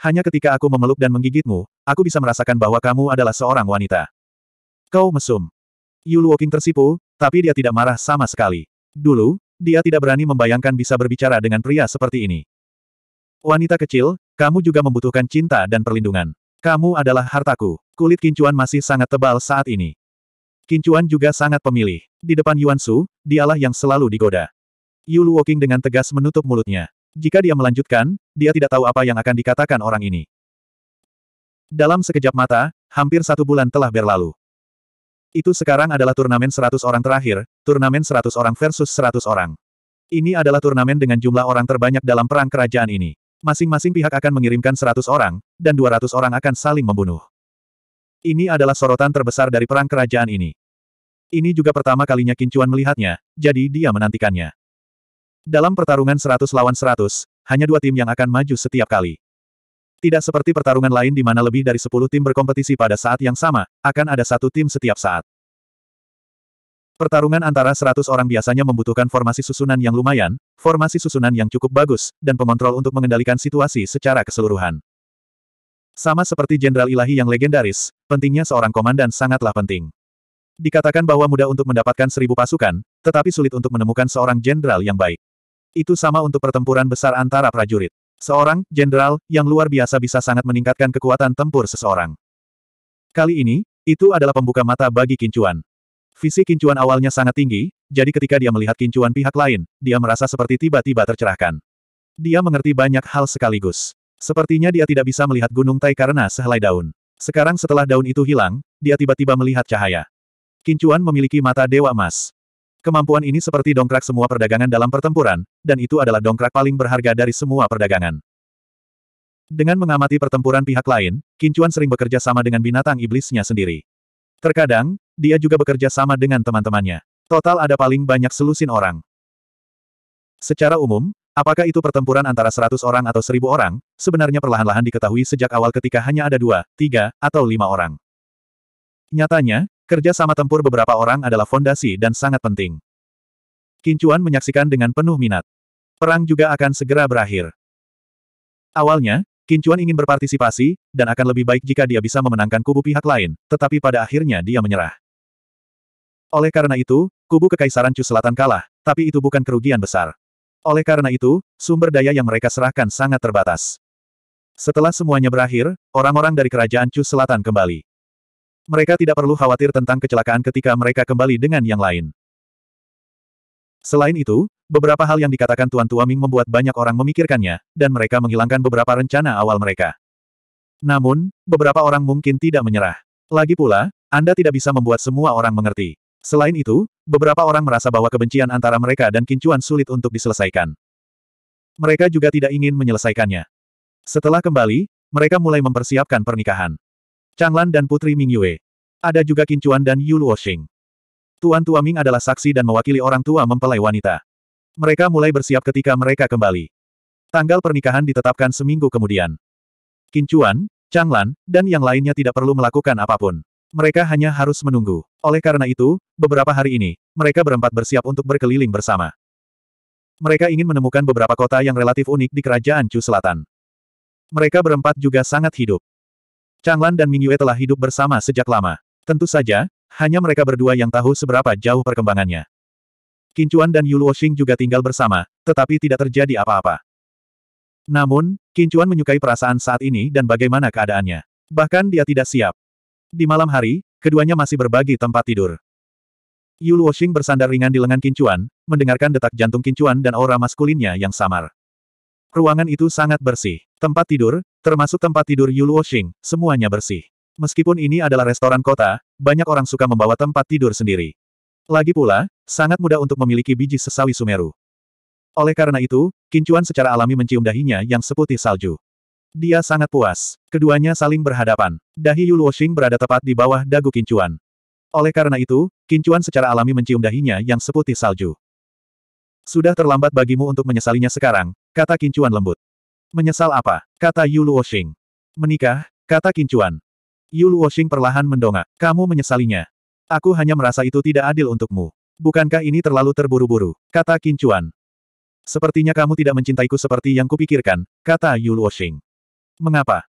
Hanya ketika aku memeluk dan menggigitmu, aku bisa merasakan bahwa kamu adalah seorang wanita. Kau mesum. Yu Luoking tersipu, tapi dia tidak marah sama sekali. Dulu, dia tidak berani membayangkan bisa berbicara dengan pria seperti ini. Wanita kecil, kamu juga membutuhkan cinta dan perlindungan. Kamu adalah hartaku. Kulit Kincuan masih sangat tebal saat ini. Kincuan juga sangat pemilih. Di depan Yuan Su, dialah yang selalu digoda. Yulu Woking dengan tegas menutup mulutnya. Jika dia melanjutkan, dia tidak tahu apa yang akan dikatakan orang ini. Dalam sekejap mata, hampir satu bulan telah berlalu. Itu sekarang adalah turnamen 100 orang terakhir, turnamen 100 orang versus 100 orang. Ini adalah turnamen dengan jumlah orang terbanyak dalam perang kerajaan ini. Masing-masing pihak akan mengirimkan 100 orang, dan 200 orang akan saling membunuh. Ini adalah sorotan terbesar dari perang kerajaan ini. Ini juga pertama kalinya Kincuan melihatnya, jadi dia menantikannya. Dalam pertarungan 100 lawan 100, hanya dua tim yang akan maju setiap kali. Tidak seperti pertarungan lain di mana lebih dari 10 tim berkompetisi pada saat yang sama, akan ada satu tim setiap saat. Pertarungan antara 100 orang biasanya membutuhkan formasi susunan yang lumayan, formasi susunan yang cukup bagus, dan pengontrol untuk mengendalikan situasi secara keseluruhan. Sama seperti Jenderal Ilahi yang legendaris, pentingnya seorang komandan sangatlah penting. Dikatakan bahwa mudah untuk mendapatkan seribu pasukan, tetapi sulit untuk menemukan seorang jenderal yang baik. Itu sama untuk pertempuran besar antara prajurit. Seorang jenderal yang luar biasa bisa sangat meningkatkan kekuatan tempur seseorang. Kali ini, itu adalah pembuka mata bagi Kincuan. Visi Kincuan awalnya sangat tinggi, jadi ketika dia melihat Kincuan pihak lain, dia merasa seperti tiba-tiba tercerahkan. Dia mengerti banyak hal sekaligus. Sepertinya dia tidak bisa melihat gunung Tai karena sehelai daun. Sekarang setelah daun itu hilang, dia tiba-tiba melihat cahaya. Kincuan memiliki mata dewa emas. Kemampuan ini seperti dongkrak semua perdagangan dalam pertempuran, dan itu adalah dongkrak paling berharga dari semua perdagangan. Dengan mengamati pertempuran pihak lain, Kincuan sering bekerja sama dengan binatang iblisnya sendiri. Terkadang, dia juga bekerja sama dengan teman-temannya. Total ada paling banyak selusin orang. Secara umum, apakah itu pertempuran antara 100 orang atau 1000 orang, sebenarnya perlahan-lahan diketahui sejak awal ketika hanya ada dua, tiga, atau lima orang. Nyatanya, Kerja sama tempur beberapa orang adalah fondasi dan sangat penting. Kincuan menyaksikan dengan penuh minat. Perang juga akan segera berakhir. Awalnya, Kincuan ingin berpartisipasi, dan akan lebih baik jika dia bisa memenangkan kubu pihak lain, tetapi pada akhirnya dia menyerah. Oleh karena itu, kubu Kekaisaran Chu Selatan kalah, tapi itu bukan kerugian besar. Oleh karena itu, sumber daya yang mereka serahkan sangat terbatas. Setelah semuanya berakhir, orang-orang dari kerajaan Chu Selatan kembali. Mereka tidak perlu khawatir tentang kecelakaan ketika mereka kembali dengan yang lain. Selain itu, beberapa hal yang dikatakan Tuan Tua Ming membuat banyak orang memikirkannya, dan mereka menghilangkan beberapa rencana awal mereka. Namun, beberapa orang mungkin tidak menyerah. Lagi pula, Anda tidak bisa membuat semua orang mengerti. Selain itu, beberapa orang merasa bahwa kebencian antara mereka dan kincuan sulit untuk diselesaikan. Mereka juga tidak ingin menyelesaikannya. Setelah kembali, mereka mulai mempersiapkan pernikahan. Changlan dan Putri Mingyue. Ada juga Kincuan dan Yu Luoxing. Tuan Tua Ming adalah saksi dan mewakili orang tua mempelai wanita. Mereka mulai bersiap ketika mereka kembali. Tanggal pernikahan ditetapkan seminggu kemudian. Kincuan, Changlan, dan yang lainnya tidak perlu melakukan apapun. Mereka hanya harus menunggu. Oleh karena itu, beberapa hari ini, mereka berempat bersiap untuk berkeliling bersama. Mereka ingin menemukan beberapa kota yang relatif unik di kerajaan Chu Selatan. Mereka berempat juga sangat hidup. Changlan dan Mingyue telah hidup bersama sejak lama. Tentu saja, hanya mereka berdua yang tahu seberapa jauh perkembangannya. Kincuan dan Yulu juga tinggal bersama, tetapi tidak terjadi apa-apa. Namun, Kincuan menyukai perasaan saat ini dan bagaimana keadaannya. Bahkan dia tidak siap. Di malam hari, keduanya masih berbagi tempat tidur. Yulu bersandar ringan di lengan Kincuan, mendengarkan detak jantung Kincuan dan aura maskulinnya yang samar. Ruangan itu sangat bersih. Tempat tidur, Termasuk tempat tidur Yulu Washing, semuanya bersih. Meskipun ini adalah restoran kota, banyak orang suka membawa tempat tidur sendiri. Lagi pula, sangat mudah untuk memiliki biji sesawi Sumeru. Oleh karena itu, Kincuan secara alami mencium dahinya yang seputih salju. Dia sangat puas. Keduanya saling berhadapan. Dahi Yulu Washing berada tepat di bawah dagu Kincuan. Oleh karena itu, Kincuan secara alami mencium dahinya yang seputih salju. Sudah terlambat bagimu untuk menyesalinya sekarang, kata Kincuan lembut. Menyesal apa? Kata Yu Luoxing. Menikah? Kata Kincuan. Yu Luoxing perlahan mendongak. Kamu menyesalinya. Aku hanya merasa itu tidak adil untukmu. Bukankah ini terlalu terburu-buru? Kata Kincuan. Sepertinya kamu tidak mencintaiku seperti yang kupikirkan, kata Yu Luoxing. Mengapa?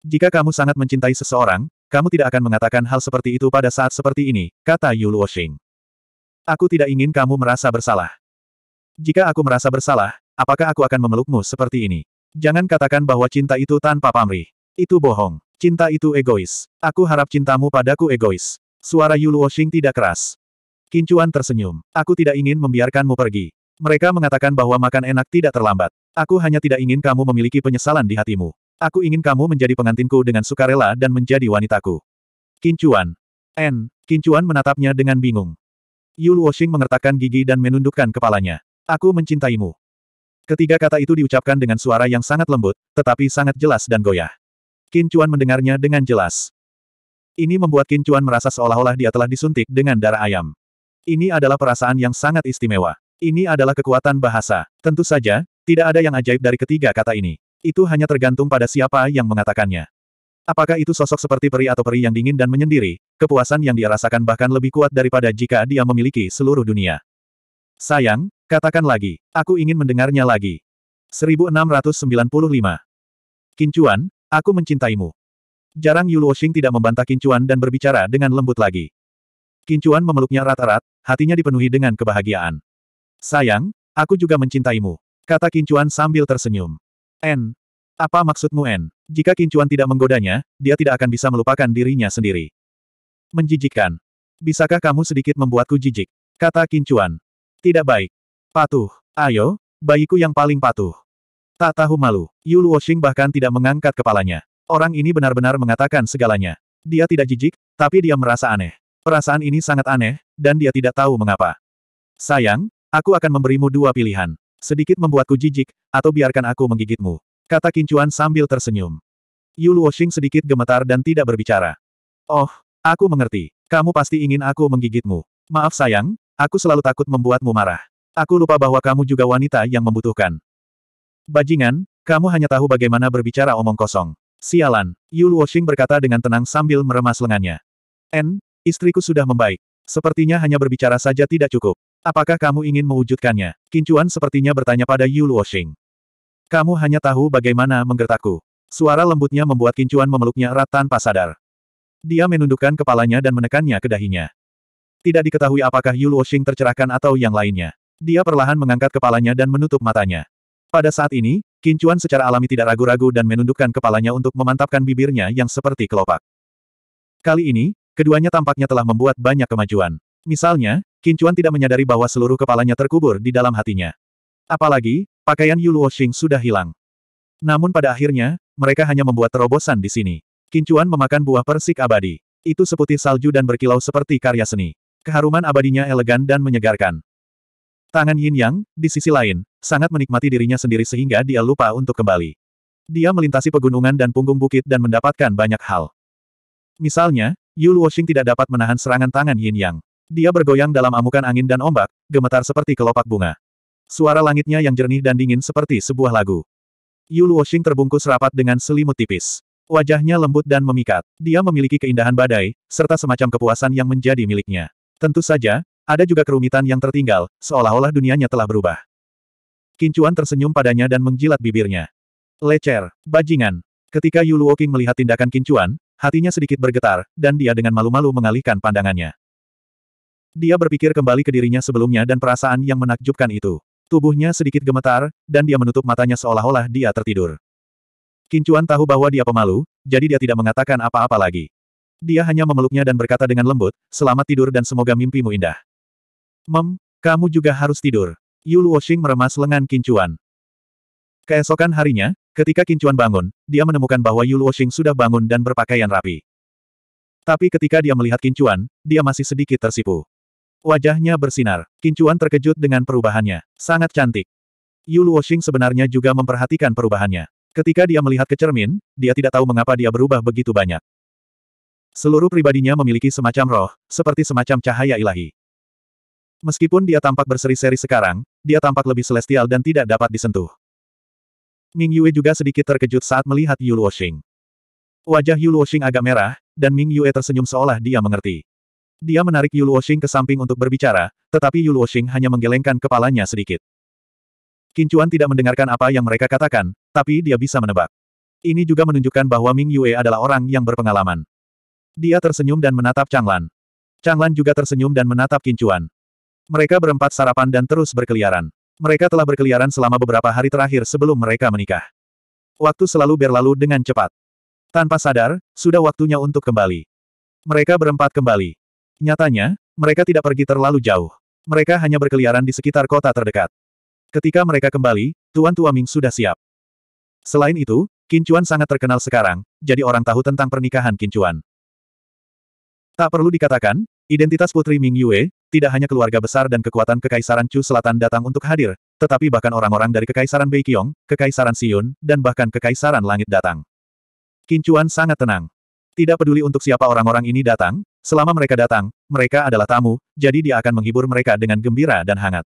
Jika kamu sangat mencintai seseorang, kamu tidak akan mengatakan hal seperti itu pada saat seperti ini, kata Yu Luoxing. Aku tidak ingin kamu merasa bersalah. Jika aku merasa bersalah, Apakah aku akan memelukmu seperti ini? Jangan katakan bahwa cinta itu tanpa pamrih. Itu bohong. Cinta itu egois. Aku harap cintamu padaku egois. Suara Yulu Washing tidak keras. Kincuan tersenyum. Aku tidak ingin membiarkanmu pergi. Mereka mengatakan bahwa makan enak tidak terlambat. Aku hanya tidak ingin kamu memiliki penyesalan di hatimu. Aku ingin kamu menjadi pengantinku dengan sukarela dan menjadi wanitaku. Kincuan. N. Kincuan menatapnya dengan bingung. Yul Washing mengertakkan gigi dan menundukkan kepalanya. Aku mencintaimu. Ketiga kata itu diucapkan dengan suara yang sangat lembut, tetapi sangat jelas dan goyah. Qin Chuan mendengarnya dengan jelas. Ini membuat Qin Chuan merasa seolah-olah dia telah disuntik dengan darah ayam. Ini adalah perasaan yang sangat istimewa. Ini adalah kekuatan bahasa. Tentu saja, tidak ada yang ajaib dari ketiga kata ini. Itu hanya tergantung pada siapa yang mengatakannya. Apakah itu sosok seperti peri atau peri yang dingin dan menyendiri, kepuasan yang dia rasakan bahkan lebih kuat daripada jika dia memiliki seluruh dunia. Sayang, katakan lagi, aku ingin mendengarnya lagi. 1695. Kincuan, aku mencintaimu. Jarang Yu Luoxing tidak membantah Kincuan dan berbicara dengan lembut lagi. Kincuan memeluknya rata-rat, hatinya dipenuhi dengan kebahagiaan. Sayang, aku juga mencintaimu. Kata Kincuan sambil tersenyum. En, Apa maksudmu En? Jika Kincuan tidak menggodanya, dia tidak akan bisa melupakan dirinya sendiri. Menjijikkan. Bisakah kamu sedikit membuatku jijik? Kata Kincuan. Tidak baik. Patuh. Ayo, bayiku yang paling patuh. Tak tahu malu, Yu Luoxing bahkan tidak mengangkat kepalanya. Orang ini benar-benar mengatakan segalanya. Dia tidak jijik, tapi dia merasa aneh. Perasaan ini sangat aneh, dan dia tidak tahu mengapa. Sayang, aku akan memberimu dua pilihan. Sedikit membuatku jijik, atau biarkan aku menggigitmu. Kata Kincuan sambil tersenyum. Yu Luoxing sedikit gemetar dan tidak berbicara. Oh, aku mengerti. Kamu pasti ingin aku menggigitmu. Maaf sayang, Aku selalu takut membuatmu marah. Aku lupa bahwa kamu juga wanita yang membutuhkan. Bajingan, kamu hanya tahu bagaimana berbicara omong kosong. Sialan, Yul Washing berkata dengan tenang sambil meremas lengannya. En, istriku sudah membaik. Sepertinya hanya berbicara saja tidak cukup. Apakah kamu ingin mewujudkannya? Kincuan sepertinya bertanya pada Yul Washing. Kamu hanya tahu bagaimana menggertakku. Suara lembutnya membuat Kincuan memeluknya erat tanpa sadar. Dia menundukkan kepalanya dan menekannya ke dahinya. Tidak diketahui apakah Yu Luoxing tercerahkan atau yang lainnya. Dia perlahan mengangkat kepalanya dan menutup matanya. Pada saat ini, Kincuan secara alami tidak ragu-ragu dan menundukkan kepalanya untuk memantapkan bibirnya yang seperti kelopak. Kali ini, keduanya tampaknya telah membuat banyak kemajuan. Misalnya, Kincuan tidak menyadari bahwa seluruh kepalanya terkubur di dalam hatinya. Apalagi, pakaian Yu Luoxing sudah hilang. Namun pada akhirnya, mereka hanya membuat terobosan di sini. Kincuan memakan buah persik abadi. Itu seputih salju dan berkilau seperti karya seni. Keharuman abadinya elegan dan menyegarkan. Tangan Yin Yang, di sisi lain, sangat menikmati dirinya sendiri sehingga dia lupa untuk kembali. Dia melintasi pegunungan dan punggung bukit dan mendapatkan banyak hal. Misalnya, Yu Luoxing tidak dapat menahan serangan tangan Yin Yang. Dia bergoyang dalam amukan angin dan ombak, gemetar seperti kelopak bunga. Suara langitnya yang jernih dan dingin seperti sebuah lagu. Yu Luoxing terbungkus rapat dengan selimut tipis. Wajahnya lembut dan memikat. Dia memiliki keindahan badai, serta semacam kepuasan yang menjadi miliknya. Tentu saja, ada juga kerumitan yang tertinggal, seolah-olah dunianya telah berubah. Kincuan tersenyum padanya dan menjilat bibirnya. Lecer, bajingan. Ketika Yu Luoking melihat tindakan Kincuan, hatinya sedikit bergetar, dan dia dengan malu-malu mengalihkan pandangannya. Dia berpikir kembali ke dirinya sebelumnya dan perasaan yang menakjubkan itu. Tubuhnya sedikit gemetar, dan dia menutup matanya seolah-olah dia tertidur. Kincuan tahu bahwa dia pemalu, jadi dia tidak mengatakan apa-apa lagi. Dia hanya memeluknya dan berkata dengan lembut, selamat tidur dan semoga mimpimu indah. Mem, kamu juga harus tidur. Yu Luoxing meremas lengan Kincuan. Keesokan harinya, ketika Kincuan bangun, dia menemukan bahwa Yu Luoxing sudah bangun dan berpakaian rapi. Tapi ketika dia melihat Kincuan, dia masih sedikit tersipu. Wajahnya bersinar. Kincuan terkejut dengan perubahannya. Sangat cantik. Yu Luoxing sebenarnya juga memperhatikan perubahannya. Ketika dia melihat ke cermin, dia tidak tahu mengapa dia berubah begitu banyak. Seluruh pribadinya memiliki semacam roh, seperti semacam cahaya ilahi. Meskipun dia tampak berseri-seri sekarang, dia tampak lebih celestial dan tidak dapat disentuh. Ming Yue juga sedikit terkejut saat melihat Yu Luoxing. Wajah Yu Luoxing agak merah, dan Ming Yue tersenyum seolah dia mengerti. Dia menarik Yu Luoxing ke samping untuk berbicara, tetapi Yu Luoxing hanya menggelengkan kepalanya sedikit. Kincuan tidak mendengarkan apa yang mereka katakan, tapi dia bisa menebak. Ini juga menunjukkan bahwa Ming Yue adalah orang yang berpengalaman. Dia tersenyum dan menatap Changlan. Changlan juga tersenyum dan menatap Kincuan. Mereka berempat sarapan dan terus berkeliaran. Mereka telah berkeliaran selama beberapa hari terakhir sebelum mereka menikah. Waktu selalu berlalu dengan cepat. Tanpa sadar, sudah waktunya untuk kembali. Mereka berempat kembali. Nyatanya, mereka tidak pergi terlalu jauh. Mereka hanya berkeliaran di sekitar kota terdekat. Ketika mereka kembali, Tuan Tua Ming sudah siap. Selain itu, Kincuan sangat terkenal sekarang, jadi orang tahu tentang pernikahan Kincuan. Tak perlu dikatakan, identitas Putri Ming Yue, tidak hanya keluarga besar dan kekuatan Kekaisaran Chu Selatan datang untuk hadir, tetapi bahkan orang-orang dari Kekaisaran Beikyong, Kekaisaran Siun, dan bahkan Kekaisaran Langit datang. Kincuan sangat tenang. Tidak peduli untuk siapa orang-orang ini datang, selama mereka datang, mereka adalah tamu, jadi dia akan menghibur mereka dengan gembira dan hangat.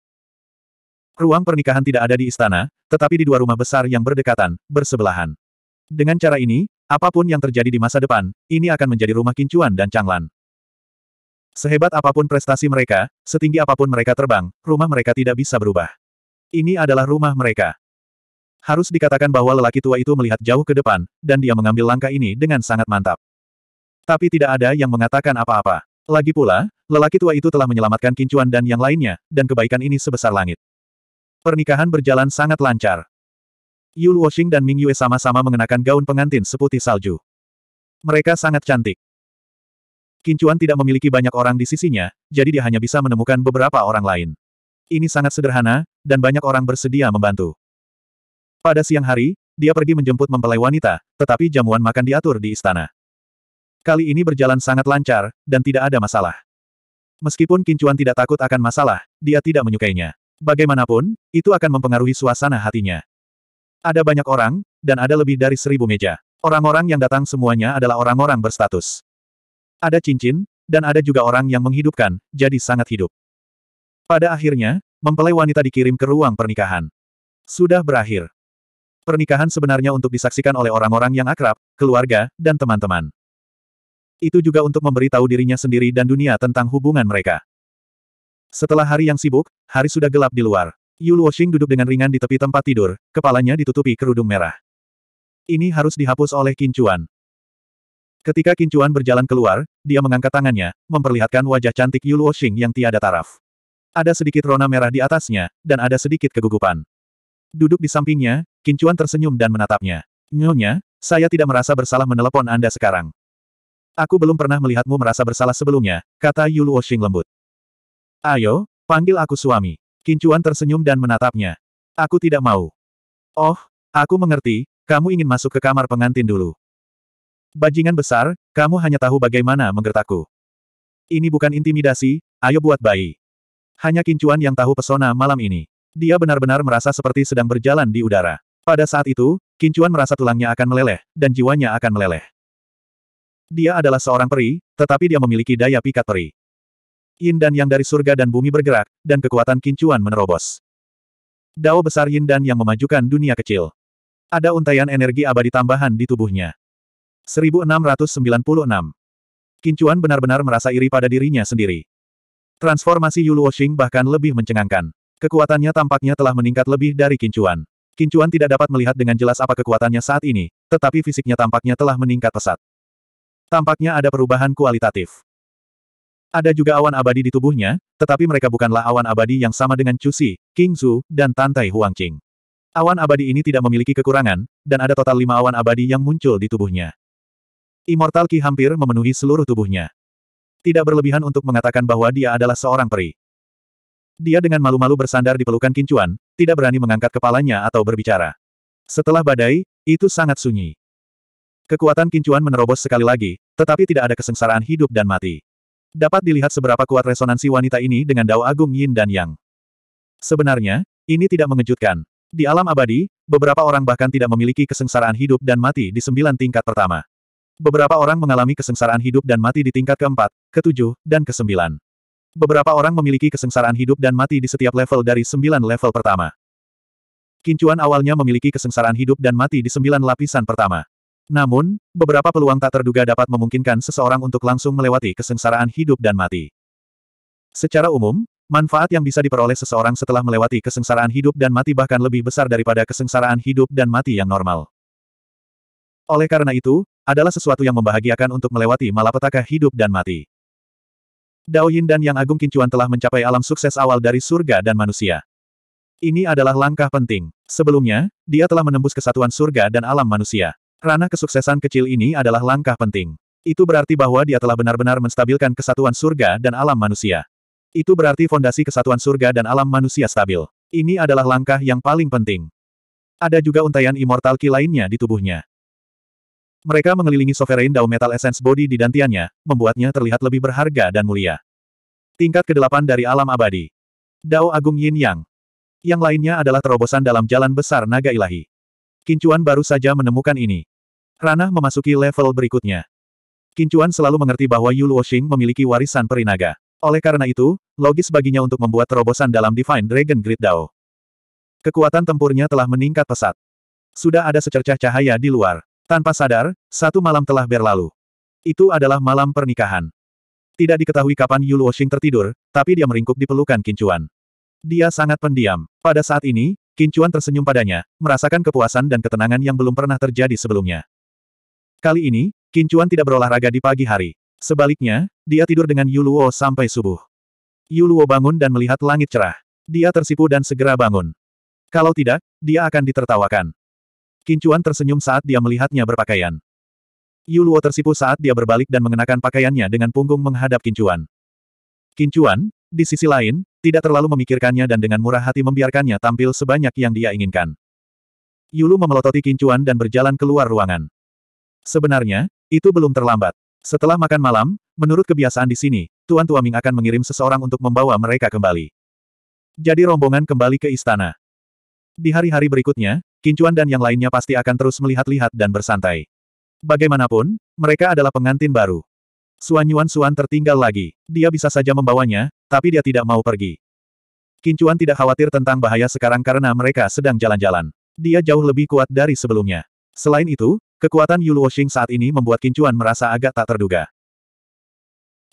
Ruang pernikahan tidak ada di istana, tetapi di dua rumah besar yang berdekatan, bersebelahan. Dengan cara ini, apapun yang terjadi di masa depan, ini akan menjadi rumah kincuan dan canglan. Sehebat apapun prestasi mereka, setinggi apapun mereka terbang, rumah mereka tidak bisa berubah. Ini adalah rumah mereka. Harus dikatakan bahwa lelaki tua itu melihat jauh ke depan, dan dia mengambil langkah ini dengan sangat mantap. Tapi tidak ada yang mengatakan apa-apa. Lagi pula, lelaki tua itu telah menyelamatkan Kincuan dan yang lainnya, dan kebaikan ini sebesar langit. Pernikahan berjalan sangat lancar. Yul Washing dan Ming Yue sama-sama mengenakan gaun pengantin seputih salju. Mereka sangat cantik. Kincuan tidak memiliki banyak orang di sisinya, jadi dia hanya bisa menemukan beberapa orang lain. Ini sangat sederhana, dan banyak orang bersedia membantu. Pada siang hari, dia pergi menjemput mempelai wanita, tetapi jamuan makan diatur di istana. Kali ini berjalan sangat lancar, dan tidak ada masalah. Meskipun Kincuan tidak takut akan masalah, dia tidak menyukainya. Bagaimanapun, itu akan mempengaruhi suasana hatinya. Ada banyak orang, dan ada lebih dari seribu meja. Orang-orang yang datang semuanya adalah orang-orang berstatus. Ada cincin, dan ada juga orang yang menghidupkan, jadi sangat hidup. Pada akhirnya, mempelai wanita dikirim ke ruang pernikahan. Sudah berakhir. Pernikahan sebenarnya untuk disaksikan oleh orang-orang yang akrab, keluarga, dan teman-teman. Itu juga untuk memberi tahu dirinya sendiri dan dunia tentang hubungan mereka. Setelah hari yang sibuk, hari sudah gelap di luar. Yu Luoxing duduk dengan ringan di tepi tempat tidur, kepalanya ditutupi kerudung merah. Ini harus dihapus oleh Kincuan. Ketika Kincuan berjalan keluar, dia mengangkat tangannya, memperlihatkan wajah cantik Yuluo Xing yang tiada taraf. Ada sedikit rona merah di atasnya, dan ada sedikit kegugupan. Duduk di sampingnya, Kincuan tersenyum dan menatapnya. Nyonya, saya tidak merasa bersalah menelepon Anda sekarang. Aku belum pernah melihatmu merasa bersalah sebelumnya, kata Yuluo Xing lembut. Ayo, panggil aku suami. Kincuan tersenyum dan menatapnya. Aku tidak mau. Oh, aku mengerti, kamu ingin masuk ke kamar pengantin dulu. Bajingan besar, kamu hanya tahu bagaimana menggertakku. Ini bukan intimidasi, ayo buat bayi. Hanya kincuan yang tahu pesona malam ini. Dia benar-benar merasa seperti sedang berjalan di udara. Pada saat itu, kincuan merasa tulangnya akan meleleh, dan jiwanya akan meleleh. Dia adalah seorang peri, tetapi dia memiliki daya pikat peri. Yin dan Yang dari surga dan bumi bergerak, dan kekuatan kincuan menerobos. Dao besar Yin dan Yang memajukan dunia kecil. Ada untaian energi abadi tambahan di tubuhnya. 1696. Kincuan benar-benar merasa iri pada dirinya sendiri. Transformasi Yulu Washing bahkan lebih mencengangkan. Kekuatannya tampaknya telah meningkat lebih dari Kincuan. Kincuan tidak dapat melihat dengan jelas apa kekuatannya saat ini, tetapi fisiknya tampaknya telah meningkat pesat. Tampaknya ada perubahan kualitatif. Ada juga awan abadi di tubuhnya, tetapi mereka bukanlah awan abadi yang sama dengan Cusi, King Zhu, dan Tantai Huangqing. Awan abadi ini tidak memiliki kekurangan, dan ada total lima awan abadi yang muncul di tubuhnya. Immortal Ki hampir memenuhi seluruh tubuhnya. Tidak berlebihan untuk mengatakan bahwa dia adalah seorang peri. Dia dengan malu-malu bersandar di pelukan Kincuan, tidak berani mengangkat kepalanya atau berbicara. Setelah badai, itu sangat sunyi. Kekuatan Kincuan menerobos sekali lagi, tetapi tidak ada kesengsaraan hidup dan mati. Dapat dilihat seberapa kuat resonansi wanita ini dengan dao agung yin dan yang. Sebenarnya, ini tidak mengejutkan. Di alam abadi, beberapa orang bahkan tidak memiliki kesengsaraan hidup dan mati di sembilan tingkat pertama. Beberapa orang mengalami kesengsaraan hidup dan mati di tingkat keempat, ketujuh, dan kesembilan. Beberapa orang memiliki kesengsaraan hidup dan mati di setiap level dari sembilan level pertama. Kincuan awalnya memiliki kesengsaraan hidup dan mati di sembilan lapisan pertama. Namun, beberapa peluang tak terduga dapat memungkinkan seseorang untuk langsung melewati kesengsaraan hidup dan mati. Secara umum, manfaat yang bisa diperoleh seseorang setelah melewati kesengsaraan hidup dan mati bahkan lebih besar daripada kesengsaraan hidup dan mati yang normal. Oleh karena itu, adalah sesuatu yang membahagiakan untuk melewati malapetaka hidup dan mati. Dao Yin dan Yang Agung Kincuan telah mencapai alam sukses awal dari surga dan manusia. Ini adalah langkah penting. Sebelumnya, dia telah menembus kesatuan surga dan alam manusia. Ranah kesuksesan kecil ini adalah langkah penting. Itu berarti bahwa dia telah benar-benar menstabilkan kesatuan surga dan alam manusia. Itu berarti fondasi kesatuan surga dan alam manusia stabil. Ini adalah langkah yang paling penting. Ada juga immortal ki lainnya di tubuhnya. Mereka mengelilingi Sovereign Dao Metal Essence Body di dantiannya, membuatnya terlihat lebih berharga dan mulia. Tingkat ke-8 dari alam abadi. Dao Agung Yin Yang. Yang lainnya adalah terobosan dalam jalan besar naga ilahi. Kincuan baru saja menemukan ini. Ranah memasuki level berikutnya. Kincuan selalu mengerti bahwa Yu Luoxing memiliki warisan perinaga. Oleh karena itu, logis baginya untuk membuat terobosan dalam Divine Dragon Grid Dao. Kekuatan tempurnya telah meningkat pesat. Sudah ada secercah cahaya di luar. Tanpa sadar, satu malam telah berlalu. Itu adalah malam pernikahan. Tidak diketahui kapan Yu Luoxing tertidur, tapi dia meringkuk di pelukan Kincuan. Dia sangat pendiam. Pada saat ini, Kincuan tersenyum padanya, merasakan kepuasan dan ketenangan yang belum pernah terjadi sebelumnya. Kali ini, Kincuan tidak berolahraga di pagi hari. Sebaliknya, dia tidur dengan Yu Luo sampai subuh. Yu Luo bangun dan melihat langit cerah. Dia tersipu dan segera bangun. Kalau tidak, dia akan ditertawakan. Kincuan tersenyum saat dia melihatnya berpakaian. Yu tersipu saat dia berbalik dan mengenakan pakaiannya dengan punggung menghadap Kincuan. Kincuan, di sisi lain, tidak terlalu memikirkannya dan dengan murah hati membiarkannya tampil sebanyak yang dia inginkan. Yulu memelototi Kincuan dan berjalan keluar ruangan. Sebenarnya, itu belum terlambat. Setelah makan malam, menurut kebiasaan di sini, Tuan Tua Ming akan mengirim seseorang untuk membawa mereka kembali. Jadi rombongan kembali ke istana. Di hari-hari berikutnya, Kincuan dan yang lainnya pasti akan terus melihat-lihat dan bersantai. Bagaimanapun, mereka adalah pengantin baru. Suan Yuan Suan tertinggal lagi. Dia bisa saja membawanya, tapi dia tidak mau pergi. Kincuan tidak khawatir tentang bahaya sekarang karena mereka sedang jalan-jalan. Dia jauh lebih kuat dari sebelumnya. Selain itu, kekuatan Yulu Washing saat ini membuat Kincuan merasa agak tak terduga.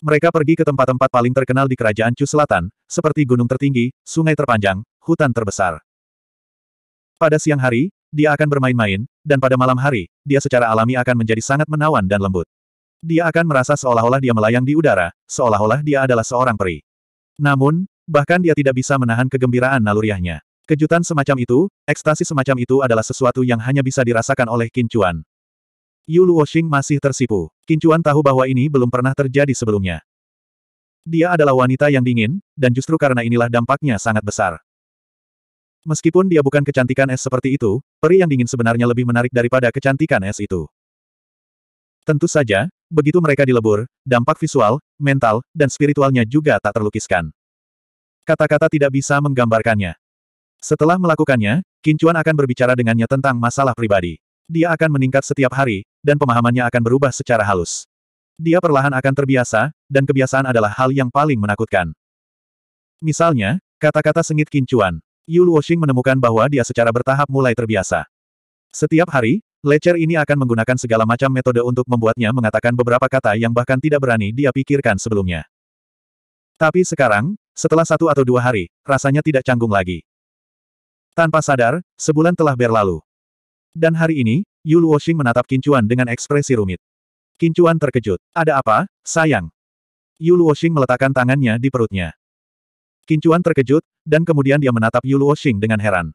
Mereka pergi ke tempat-tempat paling terkenal di kerajaan Chu Selatan, seperti gunung tertinggi, sungai terpanjang, hutan terbesar. Pada siang hari, dia akan bermain-main, dan pada malam hari, dia secara alami akan menjadi sangat menawan dan lembut. Dia akan merasa seolah-olah dia melayang di udara, seolah-olah dia adalah seorang peri. Namun, bahkan dia tidak bisa menahan kegembiraan naluriahnya. Kejutan semacam itu, ekstasi semacam itu adalah sesuatu yang hanya bisa dirasakan oleh Kincuan. Yu Luoxing masih tersipu. Kincuan tahu bahwa ini belum pernah terjadi sebelumnya. Dia adalah wanita yang dingin, dan justru karena inilah dampaknya sangat besar. Meskipun dia bukan kecantikan es seperti itu, peri yang dingin sebenarnya lebih menarik daripada kecantikan es itu. Tentu saja, begitu mereka dilebur, dampak visual, mental, dan spiritualnya juga tak terlukiskan. Kata-kata tidak bisa menggambarkannya. Setelah melakukannya, Kincuan akan berbicara dengannya tentang masalah pribadi. Dia akan meningkat setiap hari, dan pemahamannya akan berubah secara halus. Dia perlahan akan terbiasa, dan kebiasaan adalah hal yang paling menakutkan. Misalnya, kata-kata sengit Kincuan. Yu Luoxing menemukan bahwa dia secara bertahap mulai terbiasa. Setiap hari, Lecher ini akan menggunakan segala macam metode untuk membuatnya mengatakan beberapa kata yang bahkan tidak berani dia pikirkan sebelumnya. Tapi sekarang, setelah satu atau dua hari, rasanya tidak canggung lagi. Tanpa sadar, sebulan telah berlalu. Dan hari ini, Yu Luoxing menatap Kincuan dengan ekspresi rumit. Kincuan terkejut. Ada apa, sayang? Yu Luoxing meletakkan tangannya di perutnya. Kincuan terkejut, dan kemudian dia menatap Yuluo Xing dengan heran.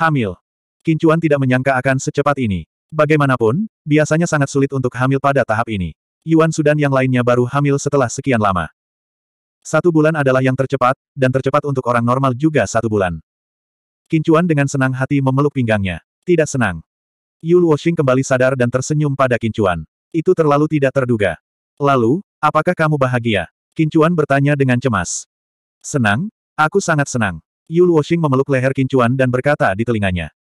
Hamil. Kincuan tidak menyangka akan secepat ini. Bagaimanapun, biasanya sangat sulit untuk hamil pada tahap ini. Yuan Sudan yang lainnya baru hamil setelah sekian lama. Satu bulan adalah yang tercepat, dan tercepat untuk orang normal juga satu bulan. Kincuan dengan senang hati memeluk pinggangnya. Tidak senang. Yuluo Xing kembali sadar dan tersenyum pada Kincuan. Itu terlalu tidak terduga. Lalu, apakah kamu bahagia? Kincuan bertanya dengan cemas. Senang? Aku sangat senang. Yu Luoxing memeluk leher Kincuan dan berkata di telinganya.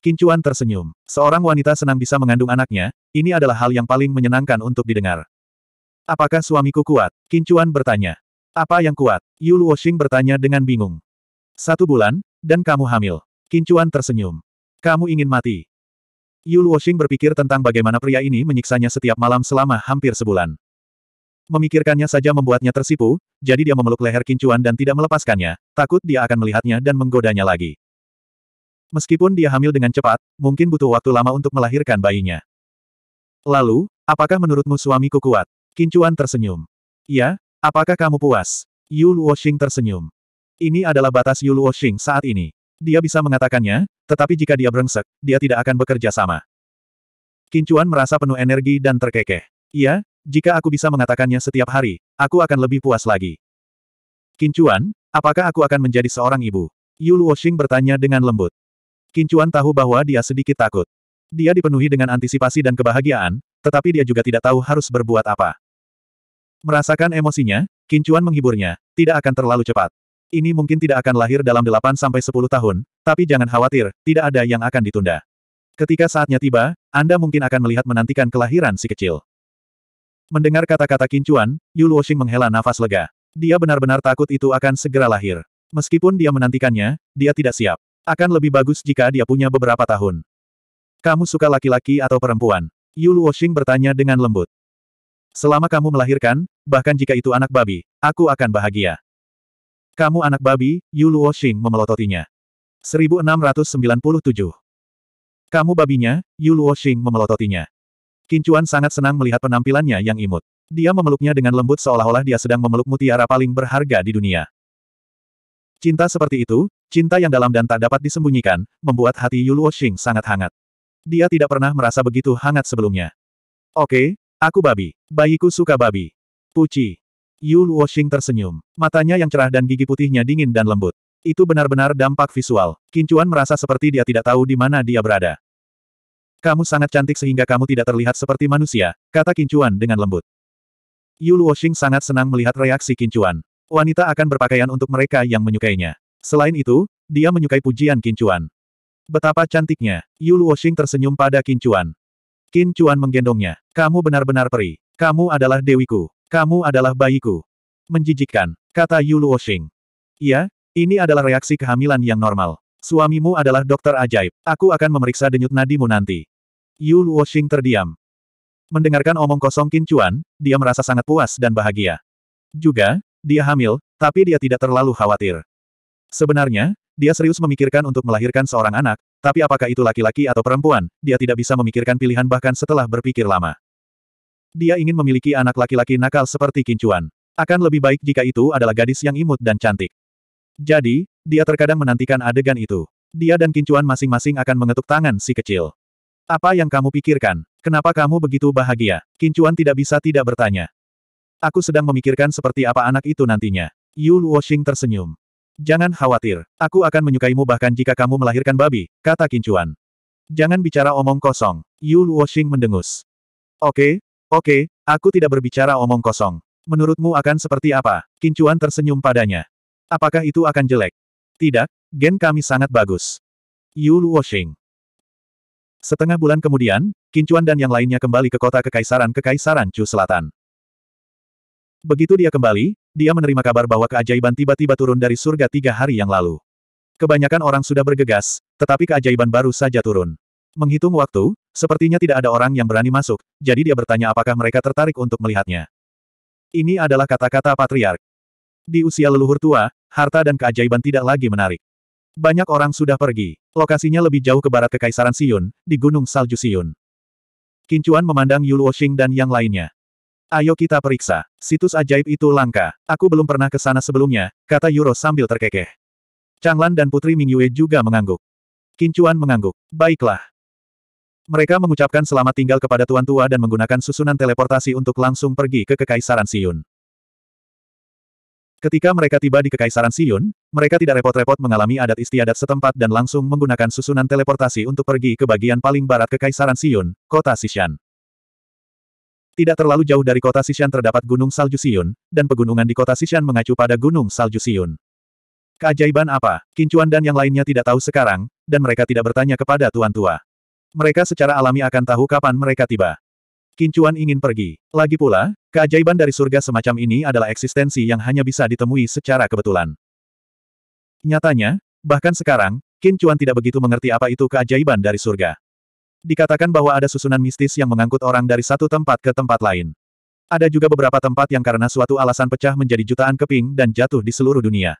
Kincuan tersenyum. Seorang wanita senang bisa mengandung anaknya, ini adalah hal yang paling menyenangkan untuk didengar. Apakah suamiku kuat? Kincuan bertanya. Apa yang kuat? Yu Luoxing bertanya dengan bingung. Satu bulan, dan kamu hamil. Kincuan tersenyum. Kamu ingin mati. Yu Luoxing berpikir tentang bagaimana pria ini menyiksanya setiap malam selama hampir sebulan. Memikirkannya saja membuatnya tersipu, jadi dia memeluk leher kincuan dan tidak melepaskannya, takut dia akan melihatnya dan menggodanya lagi. Meskipun dia hamil dengan cepat, mungkin butuh waktu lama untuk melahirkan bayinya. Lalu, apakah menurutmu suamiku kuat? Kincuan tersenyum. Ya, apakah kamu puas? Yu Luoxing tersenyum. Ini adalah batas Yu Luoxing saat ini. Dia bisa mengatakannya, tetapi jika dia brengsek, dia tidak akan bekerja sama. Kincuan merasa penuh energi dan terkekeh. Iya, jika aku bisa mengatakannya setiap hari, aku akan lebih puas lagi. Kincuan, apakah aku akan menjadi seorang ibu? Yu Luoxing bertanya dengan lembut. Kincuan tahu bahwa dia sedikit takut. Dia dipenuhi dengan antisipasi dan kebahagiaan, tetapi dia juga tidak tahu harus berbuat apa. Merasakan emosinya, Kincuan menghiburnya, tidak akan terlalu cepat. Ini mungkin tidak akan lahir dalam 8-10 tahun, tapi jangan khawatir, tidak ada yang akan ditunda. Ketika saatnya tiba, Anda mungkin akan melihat menantikan kelahiran si kecil. Mendengar kata-kata kincuan, Yu Luoxing menghela nafas lega. Dia benar-benar takut itu akan segera lahir. Meskipun dia menantikannya, dia tidak siap. Akan lebih bagus jika dia punya beberapa tahun. Kamu suka laki-laki atau perempuan? Yu Luoxing bertanya dengan lembut. Selama kamu melahirkan, bahkan jika itu anak babi, aku akan bahagia. Kamu anak babi, Yu Luoxing memelototinya. 1697. Kamu babinya, Yu Luoxing memelototinya. Kincuan sangat senang melihat penampilannya yang imut. Dia memeluknya dengan lembut seolah-olah dia sedang memeluk mutiara paling berharga di dunia. Cinta seperti itu, cinta yang dalam dan tak dapat disembunyikan, membuat hati Yuluo Xing sangat hangat. Dia tidak pernah merasa begitu hangat sebelumnya. Oke, aku babi. Bayiku suka babi. Puci. Yuluo Xing tersenyum. Matanya yang cerah dan gigi putihnya dingin dan lembut. Itu benar-benar dampak visual. Kincuan merasa seperti dia tidak tahu di mana dia berada. Kamu sangat cantik sehingga kamu tidak terlihat seperti manusia, kata Kincuan dengan lembut. Yu Luoxing sangat senang melihat reaksi Kincuan. Wanita akan berpakaian untuk mereka yang menyukainya. Selain itu, dia menyukai pujian Kincuan. Betapa cantiknya, Yu Luoxing tersenyum pada Kincuan. Kincuan menggendongnya. Kamu benar-benar peri. Kamu adalah dewiku. Kamu adalah bayiku. Menjijikkan, kata Yu Luoxing. Iya, ini adalah reaksi kehamilan yang normal. Suamimu adalah dokter ajaib. Aku akan memeriksa denyut nadimu nanti. Yu Luoxing terdiam. Mendengarkan omong kosong Qin Chuan, dia merasa sangat puas dan bahagia. Juga, dia hamil, tapi dia tidak terlalu khawatir. Sebenarnya, dia serius memikirkan untuk melahirkan seorang anak, tapi apakah itu laki-laki atau perempuan, dia tidak bisa memikirkan pilihan bahkan setelah berpikir lama. Dia ingin memiliki anak laki-laki nakal seperti Qin Chuan. Akan lebih baik jika itu adalah gadis yang imut dan cantik. Jadi, dia terkadang menantikan adegan itu. Dia dan Kincuan masing-masing akan mengetuk tangan si kecil. Apa yang kamu pikirkan? Kenapa kamu begitu bahagia? Kincuan tidak bisa tidak bertanya. Aku sedang memikirkan seperti apa anak itu nantinya. Yu Luoxing tersenyum. Jangan khawatir, aku akan menyukaimu bahkan jika kamu melahirkan babi, kata Kincuan. Jangan bicara omong kosong. Yu Luoxing mendengus. Oke, oke, aku tidak berbicara omong kosong. Menurutmu akan seperti apa? Kincuan tersenyum padanya. Apakah itu akan jelek? Tidak, gen kami sangat bagus. Yu Luoxing. Setengah bulan kemudian, Kincuan dan yang lainnya kembali ke kota Kekaisaran-Kekaisaran Chu Selatan. Begitu dia kembali, dia menerima kabar bahwa keajaiban tiba-tiba turun dari surga tiga hari yang lalu. Kebanyakan orang sudah bergegas, tetapi keajaiban baru saja turun. Menghitung waktu, sepertinya tidak ada orang yang berani masuk, jadi dia bertanya apakah mereka tertarik untuk melihatnya. Ini adalah kata-kata patriark. Di usia leluhur tua, harta dan keajaiban tidak lagi menarik. Banyak orang sudah pergi. Lokasinya lebih jauh ke barat Kekaisaran Siyun, di Gunung Salju Siyun. Kincuan memandang Yuluo Xing dan yang lainnya. Ayo kita periksa. Situs ajaib itu langka. Aku belum pernah ke sana sebelumnya, kata Yuro sambil terkekeh. Changlan dan Putri Mingyue juga mengangguk. Kincuan mengangguk. Baiklah. Mereka mengucapkan selamat tinggal kepada tuan tua dan menggunakan susunan teleportasi untuk langsung pergi ke Kekaisaran Siyun. Ketika mereka tiba di Kekaisaran Siyun, mereka tidak repot-repot mengalami adat istiadat setempat dan langsung menggunakan susunan teleportasi untuk pergi ke bagian paling barat Kekaisaran Siyun, kota Sishan. Tidak terlalu jauh dari kota Sishan terdapat Gunung Salju Siyun, dan pegunungan di kota Sishan mengacu pada Gunung Salju Siyun. Keajaiban apa? Kincuan dan yang lainnya tidak tahu sekarang, dan mereka tidak bertanya kepada Tuan Tua. Mereka secara alami akan tahu kapan mereka tiba. Kincuan ingin pergi. Lagi pula, keajaiban dari surga semacam ini adalah eksistensi yang hanya bisa ditemui secara kebetulan. Nyatanya, bahkan sekarang, Kincuan tidak begitu mengerti apa itu keajaiban dari surga. Dikatakan bahwa ada susunan mistis yang mengangkut orang dari satu tempat ke tempat lain. Ada juga beberapa tempat yang karena suatu alasan pecah menjadi jutaan keping dan jatuh di seluruh dunia.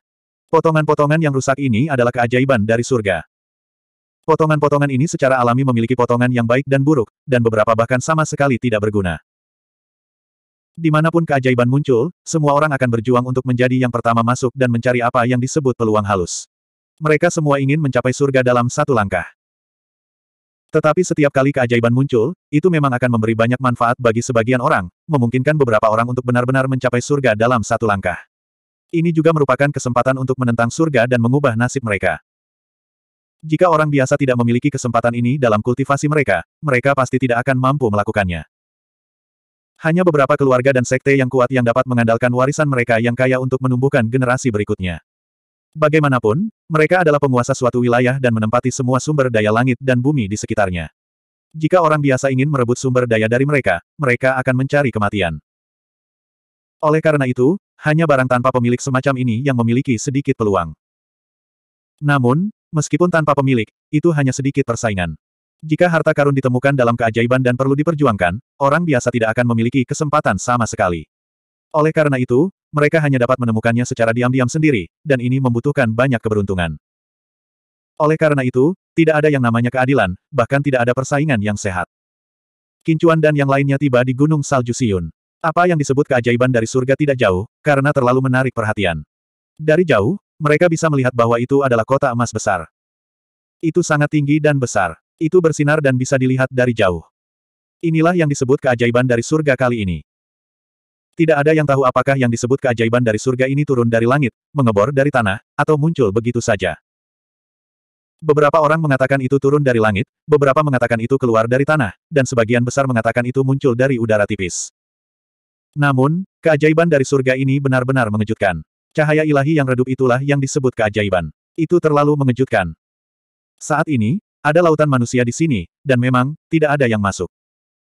Potongan-potongan yang rusak ini adalah keajaiban dari surga. Potongan-potongan ini secara alami memiliki potongan yang baik dan buruk, dan beberapa bahkan sama sekali tidak berguna. Dimanapun keajaiban muncul, semua orang akan berjuang untuk menjadi yang pertama masuk dan mencari apa yang disebut peluang halus. Mereka semua ingin mencapai surga dalam satu langkah. Tetapi setiap kali keajaiban muncul, itu memang akan memberi banyak manfaat bagi sebagian orang, memungkinkan beberapa orang untuk benar-benar mencapai surga dalam satu langkah. Ini juga merupakan kesempatan untuk menentang surga dan mengubah nasib mereka. Jika orang biasa tidak memiliki kesempatan ini dalam kultivasi mereka, mereka pasti tidak akan mampu melakukannya. Hanya beberapa keluarga dan sekte yang kuat yang dapat mengandalkan warisan mereka yang kaya untuk menumbuhkan generasi berikutnya. Bagaimanapun, mereka adalah penguasa suatu wilayah dan menempati semua sumber daya langit dan bumi di sekitarnya. Jika orang biasa ingin merebut sumber daya dari mereka, mereka akan mencari kematian. Oleh karena itu, hanya barang tanpa pemilik semacam ini yang memiliki sedikit peluang. Namun, Meskipun tanpa pemilik, itu hanya sedikit persaingan. Jika harta karun ditemukan dalam keajaiban dan perlu diperjuangkan, orang biasa tidak akan memiliki kesempatan sama sekali. Oleh karena itu, mereka hanya dapat menemukannya secara diam-diam sendiri, dan ini membutuhkan banyak keberuntungan. Oleh karena itu, tidak ada yang namanya keadilan, bahkan tidak ada persaingan yang sehat. Kincuan dan yang lainnya tiba di Gunung Salju Siun. Apa yang disebut keajaiban dari surga tidak jauh, karena terlalu menarik perhatian. Dari jauh, mereka bisa melihat bahwa itu adalah kota emas besar. Itu sangat tinggi dan besar. Itu bersinar dan bisa dilihat dari jauh. Inilah yang disebut keajaiban dari surga kali ini. Tidak ada yang tahu apakah yang disebut keajaiban dari surga ini turun dari langit, mengebor dari tanah, atau muncul begitu saja. Beberapa orang mengatakan itu turun dari langit, beberapa mengatakan itu keluar dari tanah, dan sebagian besar mengatakan itu muncul dari udara tipis. Namun, keajaiban dari surga ini benar-benar mengejutkan. Cahaya ilahi yang redup itulah yang disebut keajaiban. Itu terlalu mengejutkan. Saat ini, ada lautan manusia di sini, dan memang, tidak ada yang masuk.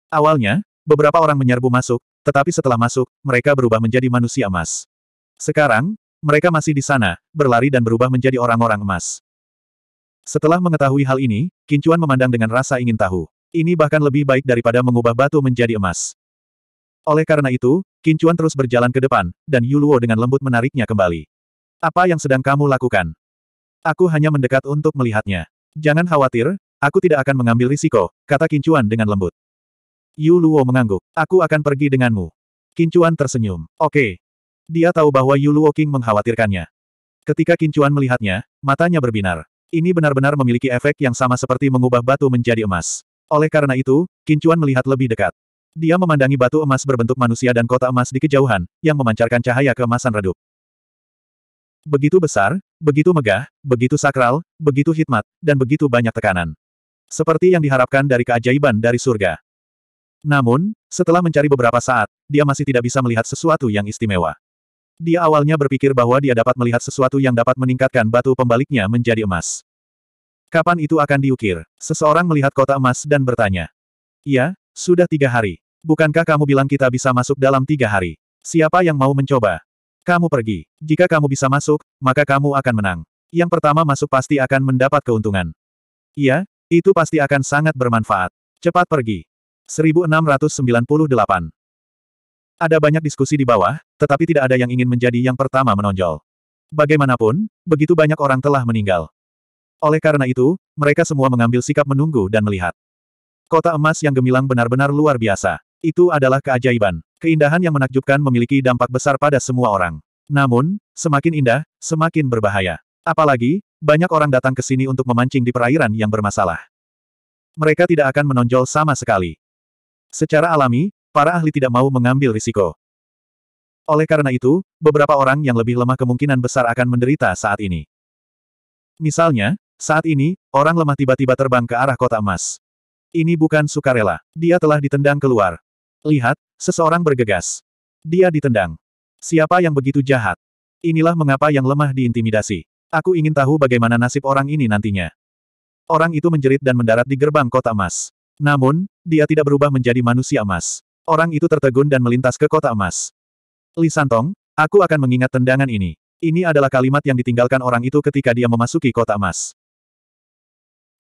Awalnya, beberapa orang menyerbu masuk, tetapi setelah masuk, mereka berubah menjadi manusia emas. Sekarang, mereka masih di sana, berlari dan berubah menjadi orang-orang emas. Setelah mengetahui hal ini, Kincuan memandang dengan rasa ingin tahu. Ini bahkan lebih baik daripada mengubah batu menjadi emas. Oleh karena itu, Kincuan terus berjalan ke depan, dan Yuluo dengan lembut menariknya kembali. Apa yang sedang kamu lakukan? Aku hanya mendekat untuk melihatnya. Jangan khawatir, aku tidak akan mengambil risiko, kata Kincuan dengan lembut. Yuluo mengangguk. Aku akan pergi denganmu. Kincuan tersenyum. Oke. Dia tahu bahwa Yuluo King mengkhawatirkannya. Ketika Kincuan melihatnya, matanya berbinar. Ini benar-benar memiliki efek yang sama seperti mengubah batu menjadi emas. Oleh karena itu, Kincuan melihat lebih dekat. Dia memandangi batu emas berbentuk manusia dan kota emas di kejauhan, yang memancarkan cahaya keemasan redup. Begitu besar, begitu megah, begitu sakral, begitu hikmat, dan begitu banyak tekanan. Seperti yang diharapkan dari keajaiban dari surga. Namun, setelah mencari beberapa saat, dia masih tidak bisa melihat sesuatu yang istimewa. Dia awalnya berpikir bahwa dia dapat melihat sesuatu yang dapat meningkatkan batu pembaliknya menjadi emas. Kapan itu akan diukir? Seseorang melihat kota emas dan bertanya. Ya, sudah tiga hari. Bukankah kamu bilang kita bisa masuk dalam tiga hari? Siapa yang mau mencoba? Kamu pergi. Jika kamu bisa masuk, maka kamu akan menang. Yang pertama masuk pasti akan mendapat keuntungan. Iya, itu pasti akan sangat bermanfaat. Cepat pergi. 1698. Ada banyak diskusi di bawah, tetapi tidak ada yang ingin menjadi yang pertama menonjol. Bagaimanapun, begitu banyak orang telah meninggal. Oleh karena itu, mereka semua mengambil sikap menunggu dan melihat. Kota emas yang gemilang benar-benar luar biasa. Itu adalah keajaiban. Keindahan yang menakjubkan memiliki dampak besar pada semua orang. Namun, semakin indah, semakin berbahaya. Apalagi, banyak orang datang ke sini untuk memancing di perairan yang bermasalah. Mereka tidak akan menonjol sama sekali. Secara alami, para ahli tidak mau mengambil risiko. Oleh karena itu, beberapa orang yang lebih lemah kemungkinan besar akan menderita saat ini. Misalnya, saat ini, orang lemah tiba-tiba terbang ke arah kota emas. Ini bukan sukarela. Dia telah ditendang keluar. Lihat, seseorang bergegas. Dia ditendang. Siapa yang begitu jahat? Inilah mengapa yang lemah diintimidasi. Aku ingin tahu bagaimana nasib orang ini nantinya. Orang itu menjerit dan mendarat di gerbang kota emas. Namun, dia tidak berubah menjadi manusia emas. Orang itu tertegun dan melintas ke kota emas. Li Santong, aku akan mengingat tendangan ini. Ini adalah kalimat yang ditinggalkan orang itu ketika dia memasuki kota emas.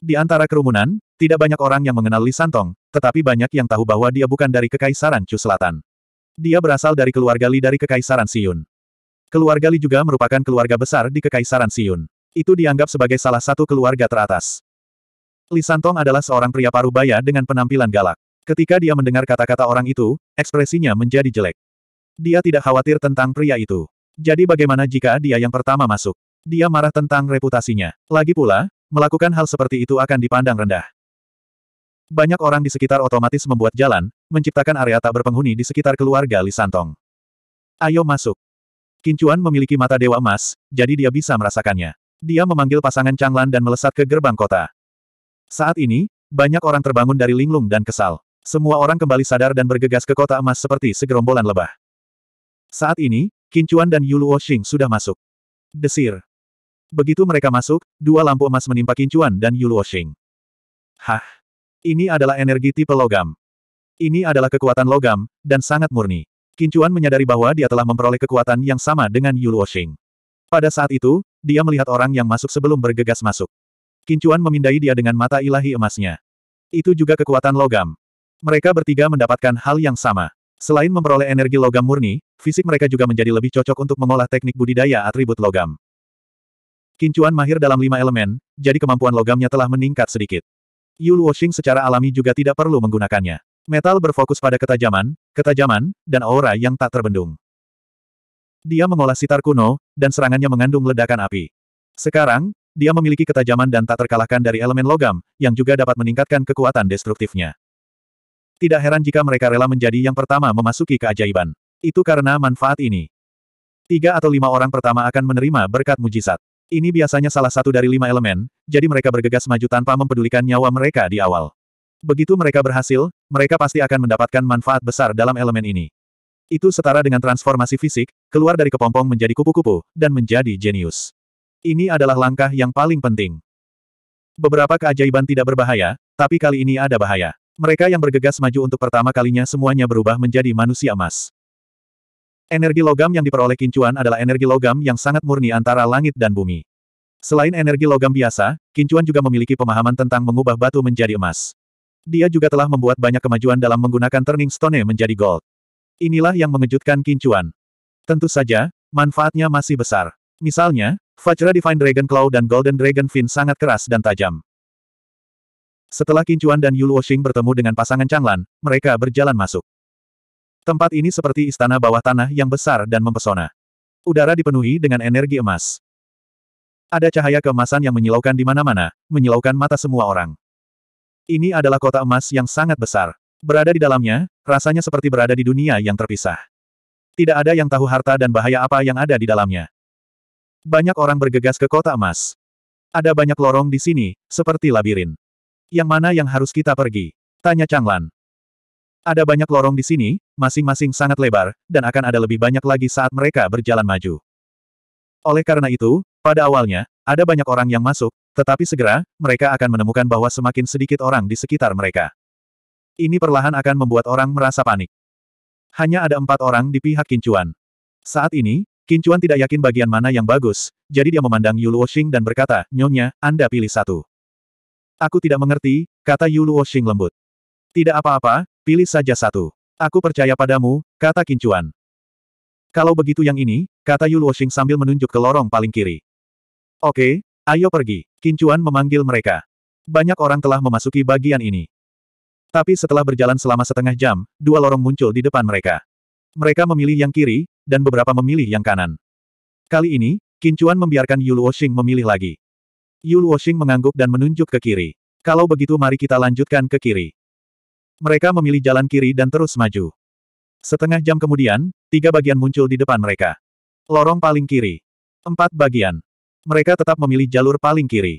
Di antara kerumunan, tidak banyak orang yang mengenal Li Santong, tetapi banyak yang tahu bahwa dia bukan dari Kekaisaran Chu Selatan. Dia berasal dari keluarga Li dari Kekaisaran Siyun. Keluarga Li juga merupakan keluarga besar di Kekaisaran Siyun. Itu dianggap sebagai salah satu keluarga teratas. Li Santong adalah seorang pria parubaya dengan penampilan galak. Ketika dia mendengar kata-kata orang itu, ekspresinya menjadi jelek. Dia tidak khawatir tentang pria itu. Jadi bagaimana jika dia yang pertama masuk? Dia marah tentang reputasinya. Lagi pula, melakukan hal seperti itu akan dipandang rendah. Banyak orang di sekitar otomatis membuat jalan, menciptakan area tak berpenghuni di sekitar keluarga Lisantong. Ayo masuk. Kincuan memiliki mata dewa emas, jadi dia bisa merasakannya. Dia memanggil pasangan Changlan dan melesat ke gerbang kota. Saat ini, banyak orang terbangun dari linglung dan kesal. Semua orang kembali sadar dan bergegas ke kota emas seperti segerombolan lebah. Saat ini, Kincuan dan Yulu Oshing sudah masuk. Desir. Begitu mereka masuk, dua lampu emas menimpa Kincuan dan Sheng. Hah! Ini adalah energi tipe logam. Ini adalah kekuatan logam, dan sangat murni. Kincuan menyadari bahwa dia telah memperoleh kekuatan yang sama dengan Sheng. Pada saat itu, dia melihat orang yang masuk sebelum bergegas masuk. Kincuan memindai dia dengan mata ilahi emasnya. Itu juga kekuatan logam. Mereka bertiga mendapatkan hal yang sama. Selain memperoleh energi logam murni, fisik mereka juga menjadi lebih cocok untuk mengolah teknik budidaya atribut logam. Kincuan mahir dalam lima elemen, jadi kemampuan logamnya telah meningkat sedikit. Yu Washing secara alami juga tidak perlu menggunakannya. Metal berfokus pada ketajaman, ketajaman, dan aura yang tak terbendung. Dia mengolah sitar kuno, dan serangannya mengandung ledakan api. Sekarang, dia memiliki ketajaman dan tak terkalahkan dari elemen logam, yang juga dapat meningkatkan kekuatan destruktifnya. Tidak heran jika mereka rela menjadi yang pertama memasuki keajaiban. Itu karena manfaat ini. Tiga atau lima orang pertama akan menerima berkat mujizat. Ini biasanya salah satu dari lima elemen, jadi mereka bergegas maju tanpa mempedulikan nyawa mereka di awal. Begitu mereka berhasil, mereka pasti akan mendapatkan manfaat besar dalam elemen ini. Itu setara dengan transformasi fisik, keluar dari kepompong menjadi kupu-kupu, dan menjadi jenius. Ini adalah langkah yang paling penting. Beberapa keajaiban tidak berbahaya, tapi kali ini ada bahaya. Mereka yang bergegas maju untuk pertama kalinya semuanya berubah menjadi manusia emas. Energi logam yang diperoleh Kincuan adalah energi logam yang sangat murni antara langit dan bumi. Selain energi logam biasa, Kincuan juga memiliki pemahaman tentang mengubah batu menjadi emas. Dia juga telah membuat banyak kemajuan dalam menggunakan turning stone menjadi gold. Inilah yang mengejutkan Kincuan. Tentu saja, manfaatnya masih besar. Misalnya, Vajra Divine Dragon Claw dan Golden Dragon Fin sangat keras dan tajam. Setelah Kincuan dan Yuluo Washing bertemu dengan pasangan Changlan, mereka berjalan masuk. Tempat ini seperti istana bawah tanah yang besar dan mempesona. Udara dipenuhi dengan energi emas. Ada cahaya keemasan yang menyilaukan di mana-mana, menyilaukan mata semua orang. Ini adalah kota emas yang sangat besar. Berada di dalamnya, rasanya seperti berada di dunia yang terpisah. Tidak ada yang tahu harta dan bahaya apa yang ada di dalamnya. Banyak orang bergegas ke kota emas. Ada banyak lorong di sini, seperti labirin. Yang mana yang harus kita pergi? Tanya Changlan. Ada banyak lorong di sini, masing-masing sangat lebar, dan akan ada lebih banyak lagi saat mereka berjalan maju. Oleh karena itu, pada awalnya, ada banyak orang yang masuk, tetapi segera, mereka akan menemukan bahwa semakin sedikit orang di sekitar mereka. Ini perlahan akan membuat orang merasa panik. Hanya ada empat orang di pihak Kincuan. Saat ini, Kincuan tidak yakin bagian mana yang bagus, jadi dia memandang Yu Luoxing dan berkata, Nyonya, Anda pilih satu. Aku tidak mengerti, kata Yu Luoxing lembut. Tidak apa-apa, Pilih saja satu. Aku percaya padamu, kata Kincuan. Kalau begitu yang ini, kata Yu Luoxing sambil menunjuk ke lorong paling kiri. Oke, ayo pergi. Kincuan memanggil mereka. Banyak orang telah memasuki bagian ini. Tapi setelah berjalan selama setengah jam, dua lorong muncul di depan mereka. Mereka memilih yang kiri, dan beberapa memilih yang kanan. Kali ini, Kincuan membiarkan Yu Luoxing memilih lagi. Yu Luoxing mengangguk dan menunjuk ke kiri. Kalau begitu mari kita lanjutkan ke kiri. Mereka memilih jalan kiri dan terus maju. Setengah jam kemudian, tiga bagian muncul di depan mereka. Lorong paling kiri. Empat bagian. Mereka tetap memilih jalur paling kiri.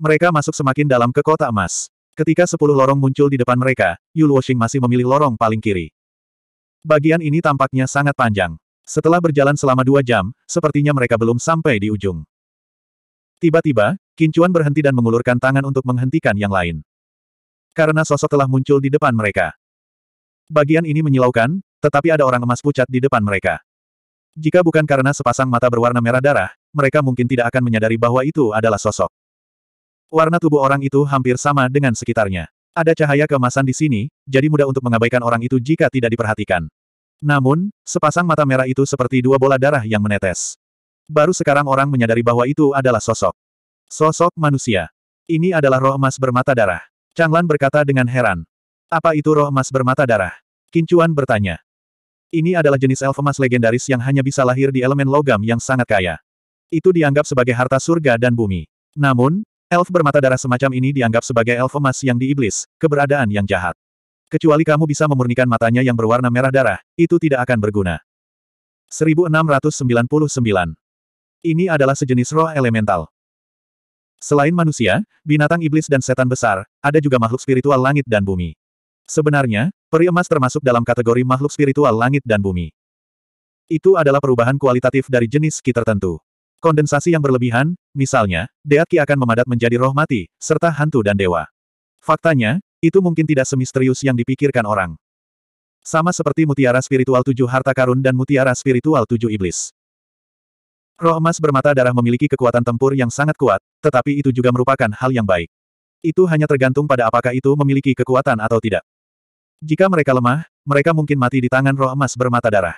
Mereka masuk semakin dalam ke kota emas. Ketika sepuluh lorong muncul di depan mereka, Yu Luoxing masih memilih lorong paling kiri. Bagian ini tampaknya sangat panjang. Setelah berjalan selama dua jam, sepertinya mereka belum sampai di ujung. Tiba-tiba, Kincuan berhenti dan mengulurkan tangan untuk menghentikan yang lain karena sosok telah muncul di depan mereka. Bagian ini menyilaukan, tetapi ada orang emas pucat di depan mereka. Jika bukan karena sepasang mata berwarna merah darah, mereka mungkin tidak akan menyadari bahwa itu adalah sosok. Warna tubuh orang itu hampir sama dengan sekitarnya. Ada cahaya kemasan di sini, jadi mudah untuk mengabaikan orang itu jika tidak diperhatikan. Namun, sepasang mata merah itu seperti dua bola darah yang menetes. Baru sekarang orang menyadari bahwa itu adalah sosok. Sosok manusia. Ini adalah roh emas bermata darah. Chang Lan berkata dengan heran. Apa itu roh emas bermata darah? Kincuan bertanya. Ini adalah jenis elf emas legendaris yang hanya bisa lahir di elemen logam yang sangat kaya. Itu dianggap sebagai harta surga dan bumi. Namun, elf bermata darah semacam ini dianggap sebagai elf emas yang diiblis, keberadaan yang jahat. Kecuali kamu bisa memurnikan matanya yang berwarna merah darah, itu tidak akan berguna. 1699. Ini adalah sejenis roh elemental. Selain manusia, binatang iblis dan setan besar, ada juga makhluk spiritual langit dan bumi. Sebenarnya, peri emas termasuk dalam kategori makhluk spiritual langit dan bumi. Itu adalah perubahan kualitatif dari jenis ki tertentu. Kondensasi yang berlebihan, misalnya, ki akan memadat menjadi roh mati, serta hantu dan dewa. Faktanya, itu mungkin tidak semisterius yang dipikirkan orang. Sama seperti mutiara spiritual tujuh harta karun dan mutiara spiritual tujuh iblis. Roh emas bermata darah memiliki kekuatan tempur yang sangat kuat, tetapi itu juga merupakan hal yang baik. Itu hanya tergantung pada apakah itu memiliki kekuatan atau tidak. Jika mereka lemah, mereka mungkin mati di tangan roh emas bermata darah.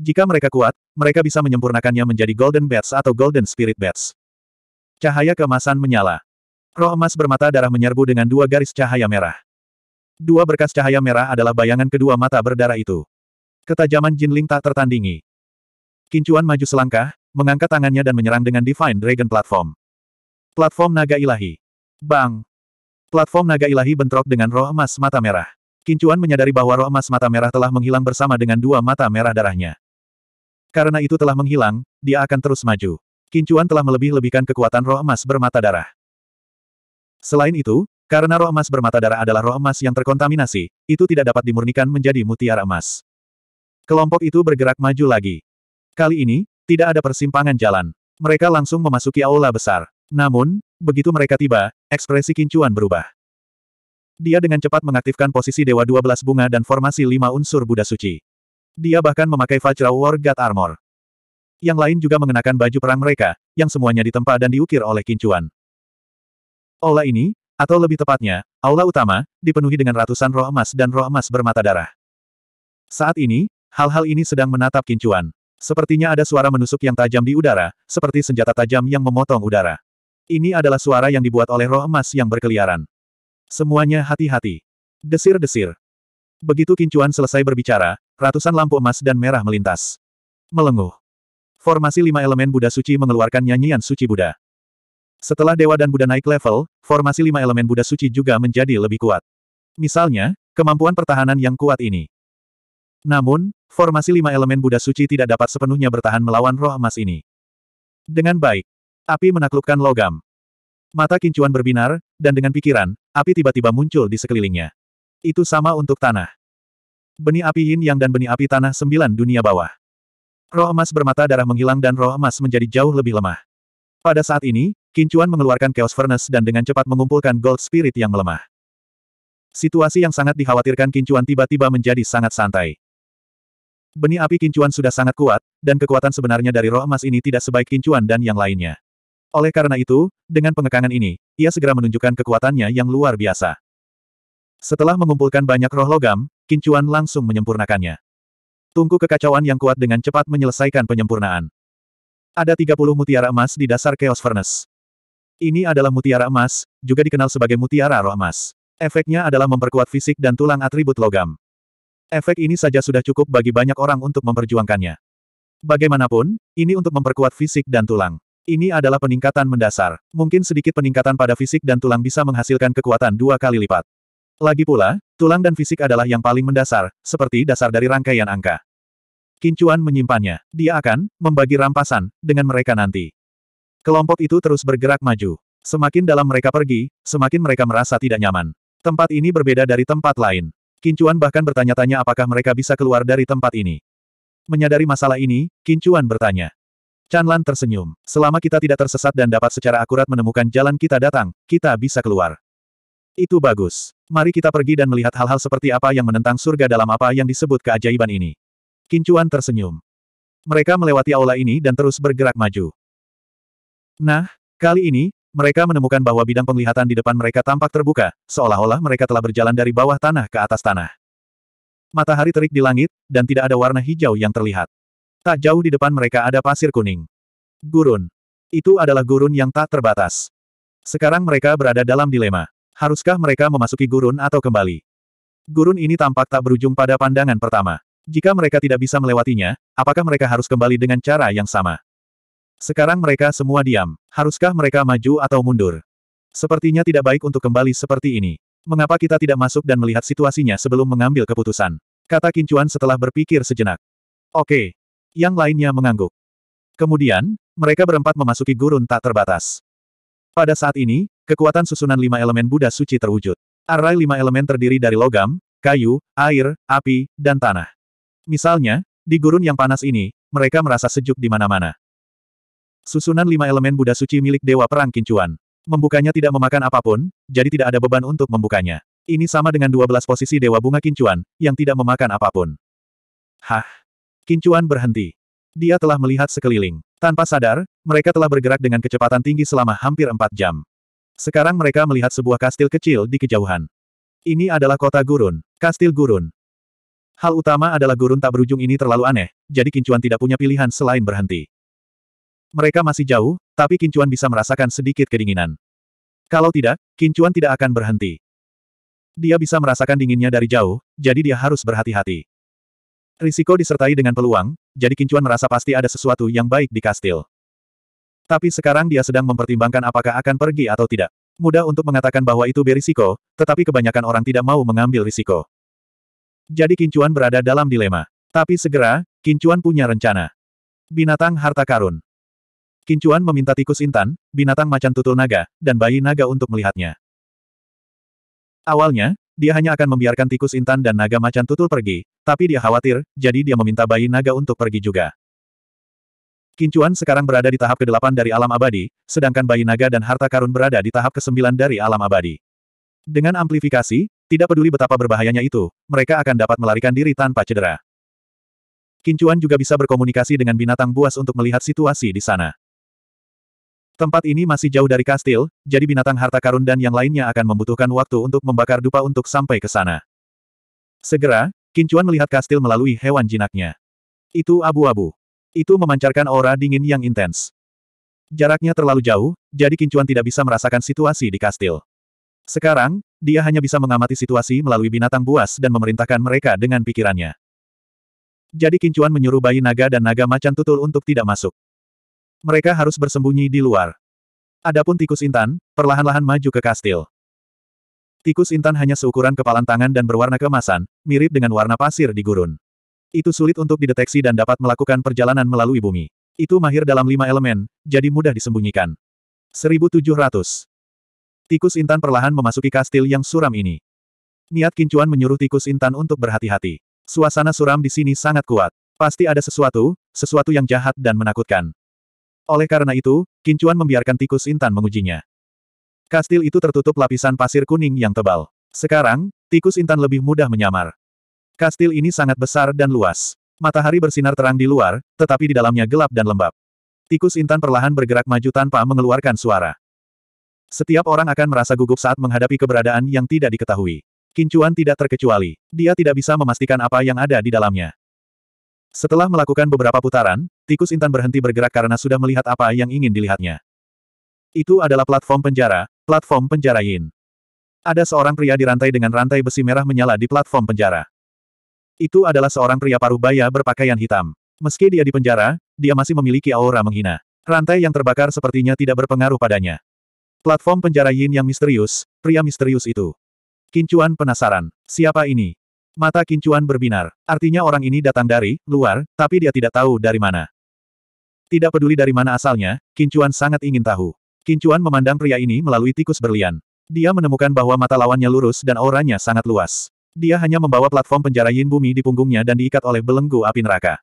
Jika mereka kuat, mereka bisa menyempurnakannya menjadi Golden Bats atau Golden Spirit Bats. Cahaya kemasan menyala. Roh emas bermata darah menyerbu dengan dua garis cahaya merah. Dua berkas cahaya merah adalah bayangan kedua mata berdarah itu. Ketajaman Jinling tak tertandingi. Kincuan maju selangkah, mengangkat tangannya dan menyerang dengan Divine Dragon Platform. Platform Naga Ilahi. Bang! Platform Naga Ilahi bentrok dengan roh emas mata merah. Kincuan menyadari bahwa roh emas mata merah telah menghilang bersama dengan dua mata merah darahnya. Karena itu telah menghilang, dia akan terus maju. Kincuan telah melebih-lebihkan kekuatan roh emas bermata darah. Selain itu, karena roh emas bermata darah adalah roh emas yang terkontaminasi, itu tidak dapat dimurnikan menjadi mutiara emas. Kelompok itu bergerak maju lagi. Kali ini, tidak ada persimpangan jalan. Mereka langsung memasuki aula besar. Namun, begitu mereka tiba, ekspresi Kincuan berubah. Dia dengan cepat mengaktifkan posisi Dewa 12 Bunga dan formasi lima unsur Buddha Suci. Dia bahkan memakai Vajra War God Armor. Yang lain juga mengenakan baju perang mereka, yang semuanya ditempa dan diukir oleh Kincuan. Aula ini, atau lebih tepatnya, aula utama, dipenuhi dengan ratusan roh emas dan roh emas bermata darah. Saat ini, hal-hal ini sedang menatap Kincuan. Sepertinya ada suara menusuk yang tajam di udara, seperti senjata tajam yang memotong udara. Ini adalah suara yang dibuat oleh roh emas yang berkeliaran. Semuanya hati-hati. Desir-desir. Begitu Kincuan selesai berbicara, ratusan lampu emas dan merah melintas. Melenguh. Formasi lima elemen Buddha suci mengeluarkan nyanyian suci Buddha. Setelah Dewa dan Buddha naik level, formasi lima elemen Buddha suci juga menjadi lebih kuat. Misalnya, kemampuan pertahanan yang kuat ini. Namun, formasi lima elemen Buddha suci tidak dapat sepenuhnya bertahan melawan roh emas ini. Dengan baik, api menaklukkan logam. Mata kincuan berbinar, dan dengan pikiran, api tiba-tiba muncul di sekelilingnya. Itu sama untuk tanah. Benih api yin yang dan benih api tanah sembilan dunia bawah. Roh emas bermata darah menghilang dan roh emas menjadi jauh lebih lemah. Pada saat ini, Kincuan mengeluarkan Chaos Furnace dan dengan cepat mengumpulkan Gold Spirit yang melemah. Situasi yang sangat dikhawatirkan Kincuan tiba-tiba menjadi sangat santai. Benih api kincuan sudah sangat kuat, dan kekuatan sebenarnya dari roh emas ini tidak sebaik kincuan dan yang lainnya. Oleh karena itu, dengan pengekangan ini, ia segera menunjukkan kekuatannya yang luar biasa. Setelah mengumpulkan banyak roh logam, kincuan langsung menyempurnakannya. Tungku kekacauan yang kuat dengan cepat menyelesaikan penyempurnaan. Ada 30 mutiara emas di dasar Chaos Furnace. Ini adalah mutiara emas, juga dikenal sebagai mutiara roh emas. Efeknya adalah memperkuat fisik dan tulang atribut logam. Efek ini saja sudah cukup bagi banyak orang untuk memperjuangkannya. Bagaimanapun, ini untuk memperkuat fisik dan tulang. Ini adalah peningkatan mendasar. Mungkin sedikit peningkatan pada fisik dan tulang bisa menghasilkan kekuatan dua kali lipat. Lagi pula, tulang dan fisik adalah yang paling mendasar, seperti dasar dari rangkaian angka. Kincuan menyimpannya. Dia akan membagi rampasan dengan mereka nanti. Kelompok itu terus bergerak maju. Semakin dalam mereka pergi, semakin mereka merasa tidak nyaman. Tempat ini berbeda dari tempat lain. Kincuan bahkan bertanya-tanya apakah mereka bisa keluar dari tempat ini. Menyadari masalah ini, Kincuan bertanya. Chanlan tersenyum. Selama kita tidak tersesat dan dapat secara akurat menemukan jalan kita datang, kita bisa keluar. Itu bagus. Mari kita pergi dan melihat hal-hal seperti apa yang menentang surga dalam apa yang disebut keajaiban ini. Kincuan tersenyum. Mereka melewati aula ini dan terus bergerak maju. Nah, kali ini, mereka menemukan bahwa bidang penglihatan di depan mereka tampak terbuka, seolah-olah mereka telah berjalan dari bawah tanah ke atas tanah. Matahari terik di langit, dan tidak ada warna hijau yang terlihat. Tak jauh di depan mereka ada pasir kuning. Gurun. Itu adalah gurun yang tak terbatas. Sekarang mereka berada dalam dilema. Haruskah mereka memasuki gurun atau kembali? Gurun ini tampak tak berujung pada pandangan pertama. Jika mereka tidak bisa melewatinya, apakah mereka harus kembali dengan cara yang sama? Sekarang mereka semua diam. Haruskah mereka maju atau mundur? Sepertinya tidak baik untuk kembali seperti ini. Mengapa kita tidak masuk dan melihat situasinya sebelum mengambil keputusan? Kata Kincuan setelah berpikir sejenak. Oke. Yang lainnya mengangguk. Kemudian, mereka berempat memasuki gurun tak terbatas. Pada saat ini, kekuatan susunan lima elemen Buddha suci terwujud. Arai lima elemen terdiri dari logam, kayu, air, api, dan tanah. Misalnya, di gurun yang panas ini, mereka merasa sejuk di mana-mana. Susunan lima elemen Buddha suci milik Dewa Perang Kincuan. Membukanya tidak memakan apapun, jadi tidak ada beban untuk membukanya. Ini sama dengan 12 posisi Dewa Bunga Kincuan, yang tidak memakan apapun. Hah? Kincuan berhenti. Dia telah melihat sekeliling. Tanpa sadar, mereka telah bergerak dengan kecepatan tinggi selama hampir empat jam. Sekarang mereka melihat sebuah kastil kecil di kejauhan. Ini adalah kota gurun, kastil gurun. Hal utama adalah gurun tak berujung ini terlalu aneh, jadi Kincuan tidak punya pilihan selain berhenti. Mereka masih jauh, tapi Kincuan bisa merasakan sedikit kedinginan. Kalau tidak, Kincuan tidak akan berhenti. Dia bisa merasakan dinginnya dari jauh, jadi dia harus berhati-hati. Risiko disertai dengan peluang, jadi Kincuan merasa pasti ada sesuatu yang baik di kastil. Tapi sekarang dia sedang mempertimbangkan apakah akan pergi atau tidak. Mudah untuk mengatakan bahwa itu berisiko, tetapi kebanyakan orang tidak mau mengambil risiko. Jadi Kincuan berada dalam dilema. Tapi segera, Kincuan punya rencana. Binatang harta karun. Kincuan meminta tikus intan, binatang macan tutul naga, dan bayi naga untuk melihatnya. Awalnya, dia hanya akan membiarkan tikus intan dan naga macan tutul pergi, tapi dia khawatir, jadi dia meminta bayi naga untuk pergi juga. Kincuan sekarang berada di tahap ke-8 dari alam abadi, sedangkan bayi naga dan harta karun berada di tahap ke-9 dari alam abadi. Dengan amplifikasi, tidak peduli betapa berbahayanya itu, mereka akan dapat melarikan diri tanpa cedera. Kincuan juga bisa berkomunikasi dengan binatang buas untuk melihat situasi di sana. Tempat ini masih jauh dari kastil, jadi binatang harta karun dan yang lainnya akan membutuhkan waktu untuk membakar dupa untuk sampai ke sana. Segera, Kincuan melihat kastil melalui hewan jinaknya. Itu abu-abu. Itu memancarkan aura dingin yang intens. Jaraknya terlalu jauh, jadi Kincuan tidak bisa merasakan situasi di kastil. Sekarang, dia hanya bisa mengamati situasi melalui binatang buas dan memerintahkan mereka dengan pikirannya. Jadi Kincuan menyuruh bayi naga dan naga macan tutul untuk tidak masuk. Mereka harus bersembunyi di luar. Adapun tikus intan, perlahan-lahan maju ke kastil. Tikus intan hanya seukuran kepalan tangan dan berwarna kemasan, mirip dengan warna pasir di gurun. Itu sulit untuk dideteksi dan dapat melakukan perjalanan melalui bumi. Itu mahir dalam lima elemen, jadi mudah disembunyikan. 1700. Tikus intan perlahan memasuki kastil yang suram ini. Niat Kincuan menyuruh tikus intan untuk berhati-hati. Suasana suram di sini sangat kuat. Pasti ada sesuatu, sesuatu yang jahat dan menakutkan. Oleh karena itu, Kincuan membiarkan tikus intan mengujinya. Kastil itu tertutup lapisan pasir kuning yang tebal. Sekarang, tikus intan lebih mudah menyamar. Kastil ini sangat besar dan luas. Matahari bersinar terang di luar, tetapi di dalamnya gelap dan lembab. Tikus intan perlahan bergerak maju tanpa mengeluarkan suara. Setiap orang akan merasa gugup saat menghadapi keberadaan yang tidak diketahui. Kincuan tidak terkecuali. Dia tidak bisa memastikan apa yang ada di dalamnya. Setelah melakukan beberapa putaran, tikus intan berhenti bergerak karena sudah melihat apa yang ingin dilihatnya. Itu adalah platform penjara, platform penjara Yin. Ada seorang pria dirantai dengan rantai besi merah menyala di platform penjara. Itu adalah seorang pria paruh baya berpakaian hitam. Meski dia di penjara, dia masih memiliki aura menghina. Rantai yang terbakar sepertinya tidak berpengaruh padanya. Platform penjara Yin yang misterius, pria misterius itu. Kincuan penasaran, siapa ini? Mata Kincuan berbinar. Artinya orang ini datang dari luar, tapi dia tidak tahu dari mana. Tidak peduli dari mana asalnya, Kincuan sangat ingin tahu. Kincuan memandang pria ini melalui tikus berlian. Dia menemukan bahwa mata lawannya lurus dan auranya sangat luas. Dia hanya membawa platform penjara Yin Bumi di punggungnya dan diikat oleh belenggu api neraka.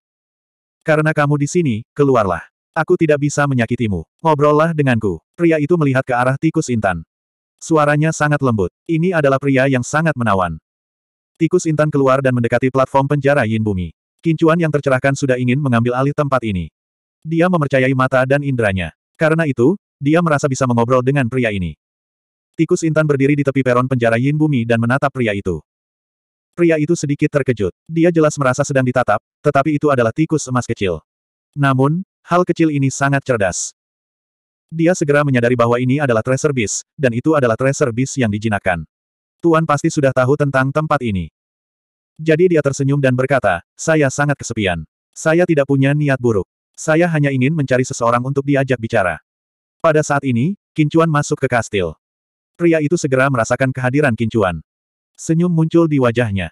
Karena kamu di sini, keluarlah. Aku tidak bisa menyakitimu. Ngobrollah denganku. Pria itu melihat ke arah tikus intan. Suaranya sangat lembut. Ini adalah pria yang sangat menawan. Tikus Intan keluar dan mendekati platform penjara Yin Bumi. Kincuan yang tercerahkan sudah ingin mengambil alih tempat ini. Dia memercayai mata dan indranya. Karena itu, dia merasa bisa mengobrol dengan pria ini. Tikus Intan berdiri di tepi peron penjara Yin Bumi dan menatap pria itu. Pria itu sedikit terkejut. Dia jelas merasa sedang ditatap, tetapi itu adalah tikus emas kecil. Namun, hal kecil ini sangat cerdas. Dia segera menyadari bahwa ini adalah treasure beast, dan itu adalah treasure beast yang dijinakan. Tuan pasti sudah tahu tentang tempat ini. Jadi dia tersenyum dan berkata, saya sangat kesepian. Saya tidak punya niat buruk. Saya hanya ingin mencari seseorang untuk diajak bicara. Pada saat ini, Kincuan masuk ke kastil. Pria itu segera merasakan kehadiran Kincuan. Senyum muncul di wajahnya.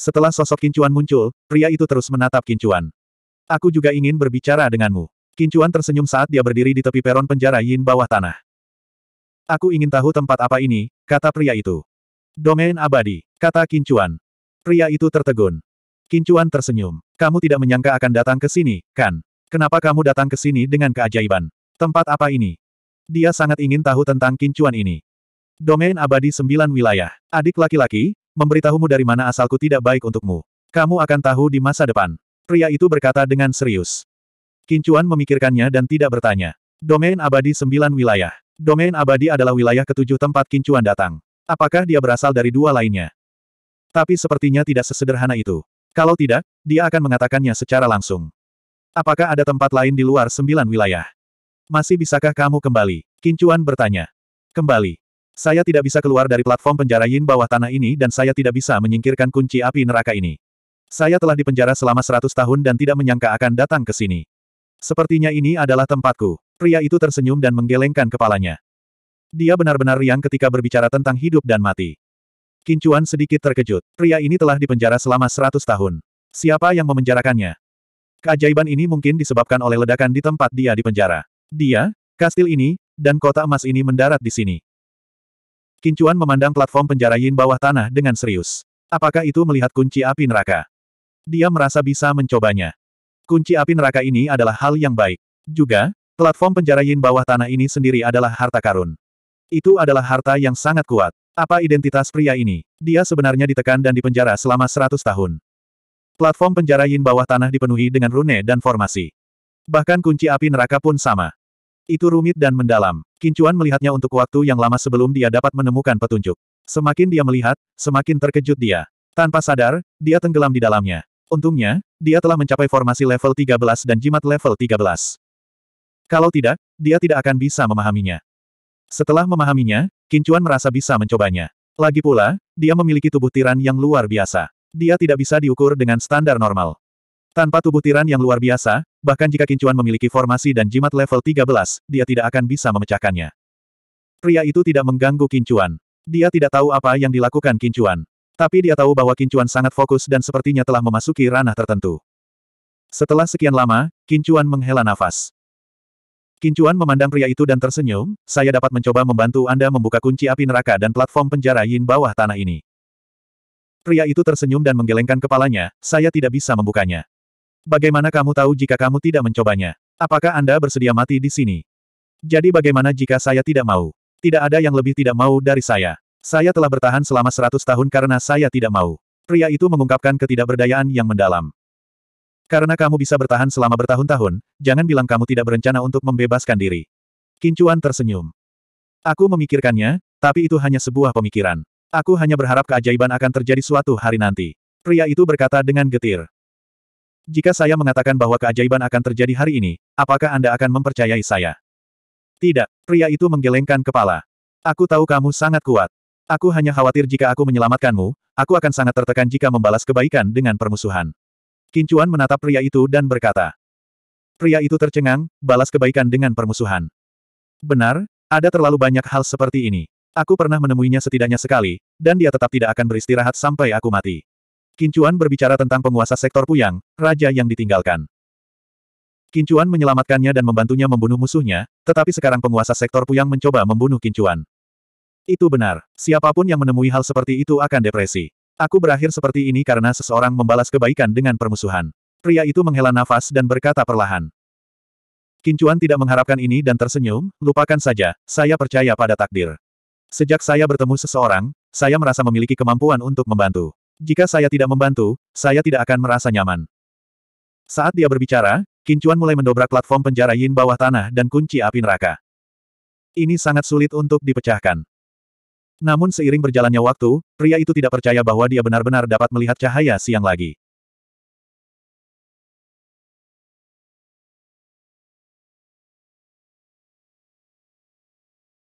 Setelah sosok Kincuan muncul, pria itu terus menatap Kincuan. Aku juga ingin berbicara denganmu. Kincuan tersenyum saat dia berdiri di tepi peron penjara Yin bawah tanah. Aku ingin tahu tempat apa ini, kata pria itu. Domain abadi, kata Kincuan. Pria itu tertegun. Kincuan tersenyum. Kamu tidak menyangka akan datang ke sini, kan? Kenapa kamu datang ke sini dengan keajaiban? Tempat apa ini? Dia sangat ingin tahu tentang Kincuan ini. Domain abadi sembilan wilayah. Adik laki-laki, memberitahumu dari mana asalku tidak baik untukmu. Kamu akan tahu di masa depan. Pria itu berkata dengan serius. Kincuan memikirkannya dan tidak bertanya. Domain abadi sembilan wilayah. Domain abadi adalah wilayah ketujuh tempat Kincuan datang. Apakah dia berasal dari dua lainnya? Tapi sepertinya tidak sesederhana itu. Kalau tidak, dia akan mengatakannya secara langsung. Apakah ada tempat lain di luar sembilan wilayah? Masih bisakah kamu kembali? Kincuan bertanya. Kembali. Saya tidak bisa keluar dari platform penjara Yin bawah tanah ini dan saya tidak bisa menyingkirkan kunci api neraka ini. Saya telah dipenjara selama seratus tahun dan tidak menyangka akan datang ke sini. Sepertinya ini adalah tempatku. Pria itu tersenyum dan menggelengkan kepalanya. Dia benar-benar riang ketika berbicara tentang hidup dan mati. Kincuan sedikit terkejut. Pria ini telah dipenjara selama 100 tahun. Siapa yang memenjarakannya? Keajaiban ini mungkin disebabkan oleh ledakan di tempat dia dipenjara. Dia, kastil ini, dan kota emas ini mendarat di sini. Kincuan memandang platform penjara Yin bawah tanah dengan serius. Apakah itu melihat kunci api neraka? Dia merasa bisa mencobanya. Kunci api neraka ini adalah hal yang baik. Juga, platform penjara Yin bawah tanah ini sendiri adalah harta karun. Itu adalah harta yang sangat kuat. Apa identitas pria ini? Dia sebenarnya ditekan dan dipenjara selama 100 tahun. Platform penjara Yin bawah tanah dipenuhi dengan rune dan formasi. Bahkan kunci api neraka pun sama. Itu rumit dan mendalam. Kincuan melihatnya untuk waktu yang lama sebelum dia dapat menemukan petunjuk. Semakin dia melihat, semakin terkejut dia. Tanpa sadar, dia tenggelam di dalamnya. Untungnya, dia telah mencapai formasi level 13 dan jimat level 13. Kalau tidak, dia tidak akan bisa memahaminya. Setelah memahaminya, Kincuan merasa bisa mencobanya. Lagi pula, dia memiliki tubuh tiran yang luar biasa. Dia tidak bisa diukur dengan standar normal. Tanpa tubuh tiran yang luar biasa, bahkan jika Kincuan memiliki formasi dan jimat level 13, dia tidak akan bisa memecahkannya. Pria itu tidak mengganggu Kincuan. Dia tidak tahu apa yang dilakukan Kincuan. Tapi dia tahu bahwa Kincuan sangat fokus dan sepertinya telah memasuki ranah tertentu. Setelah sekian lama, Kincuan menghela nafas. Kincuan memandang pria itu dan tersenyum, saya dapat mencoba membantu Anda membuka kunci api neraka dan platform penjara yin bawah tanah ini. Pria itu tersenyum dan menggelengkan kepalanya, saya tidak bisa membukanya. Bagaimana kamu tahu jika kamu tidak mencobanya? Apakah Anda bersedia mati di sini? Jadi bagaimana jika saya tidak mau? Tidak ada yang lebih tidak mau dari saya. Saya telah bertahan selama seratus tahun karena saya tidak mau. Pria itu mengungkapkan ketidakberdayaan yang mendalam. Karena kamu bisa bertahan selama bertahun-tahun, jangan bilang kamu tidak berencana untuk membebaskan diri. Kincuan tersenyum. Aku memikirkannya, tapi itu hanya sebuah pemikiran. Aku hanya berharap keajaiban akan terjadi suatu hari nanti. Pria itu berkata dengan getir. Jika saya mengatakan bahwa keajaiban akan terjadi hari ini, apakah Anda akan mempercayai saya? Tidak, pria itu menggelengkan kepala. Aku tahu kamu sangat kuat. Aku hanya khawatir jika aku menyelamatkanmu, aku akan sangat tertekan jika membalas kebaikan dengan permusuhan. Kincuan menatap pria itu dan berkata. Pria itu tercengang, balas kebaikan dengan permusuhan. Benar, ada terlalu banyak hal seperti ini. Aku pernah menemuinya setidaknya sekali, dan dia tetap tidak akan beristirahat sampai aku mati. Kincuan berbicara tentang penguasa sektor Puyang, raja yang ditinggalkan. Kincuan menyelamatkannya dan membantunya membunuh musuhnya, tetapi sekarang penguasa sektor Puyang mencoba membunuh Kincuan. Itu benar, siapapun yang menemui hal seperti itu akan depresi. Aku berakhir seperti ini karena seseorang membalas kebaikan dengan permusuhan. Pria itu menghela nafas dan berkata perlahan. Kincuan tidak mengharapkan ini dan tersenyum, lupakan saja, saya percaya pada takdir. Sejak saya bertemu seseorang, saya merasa memiliki kemampuan untuk membantu. Jika saya tidak membantu, saya tidak akan merasa nyaman. Saat dia berbicara, Kincuan mulai mendobrak platform penjara Yin bawah tanah dan kunci api neraka. Ini sangat sulit untuk dipecahkan. Namun seiring berjalannya waktu, pria itu tidak percaya bahwa dia benar-benar dapat melihat cahaya siang lagi.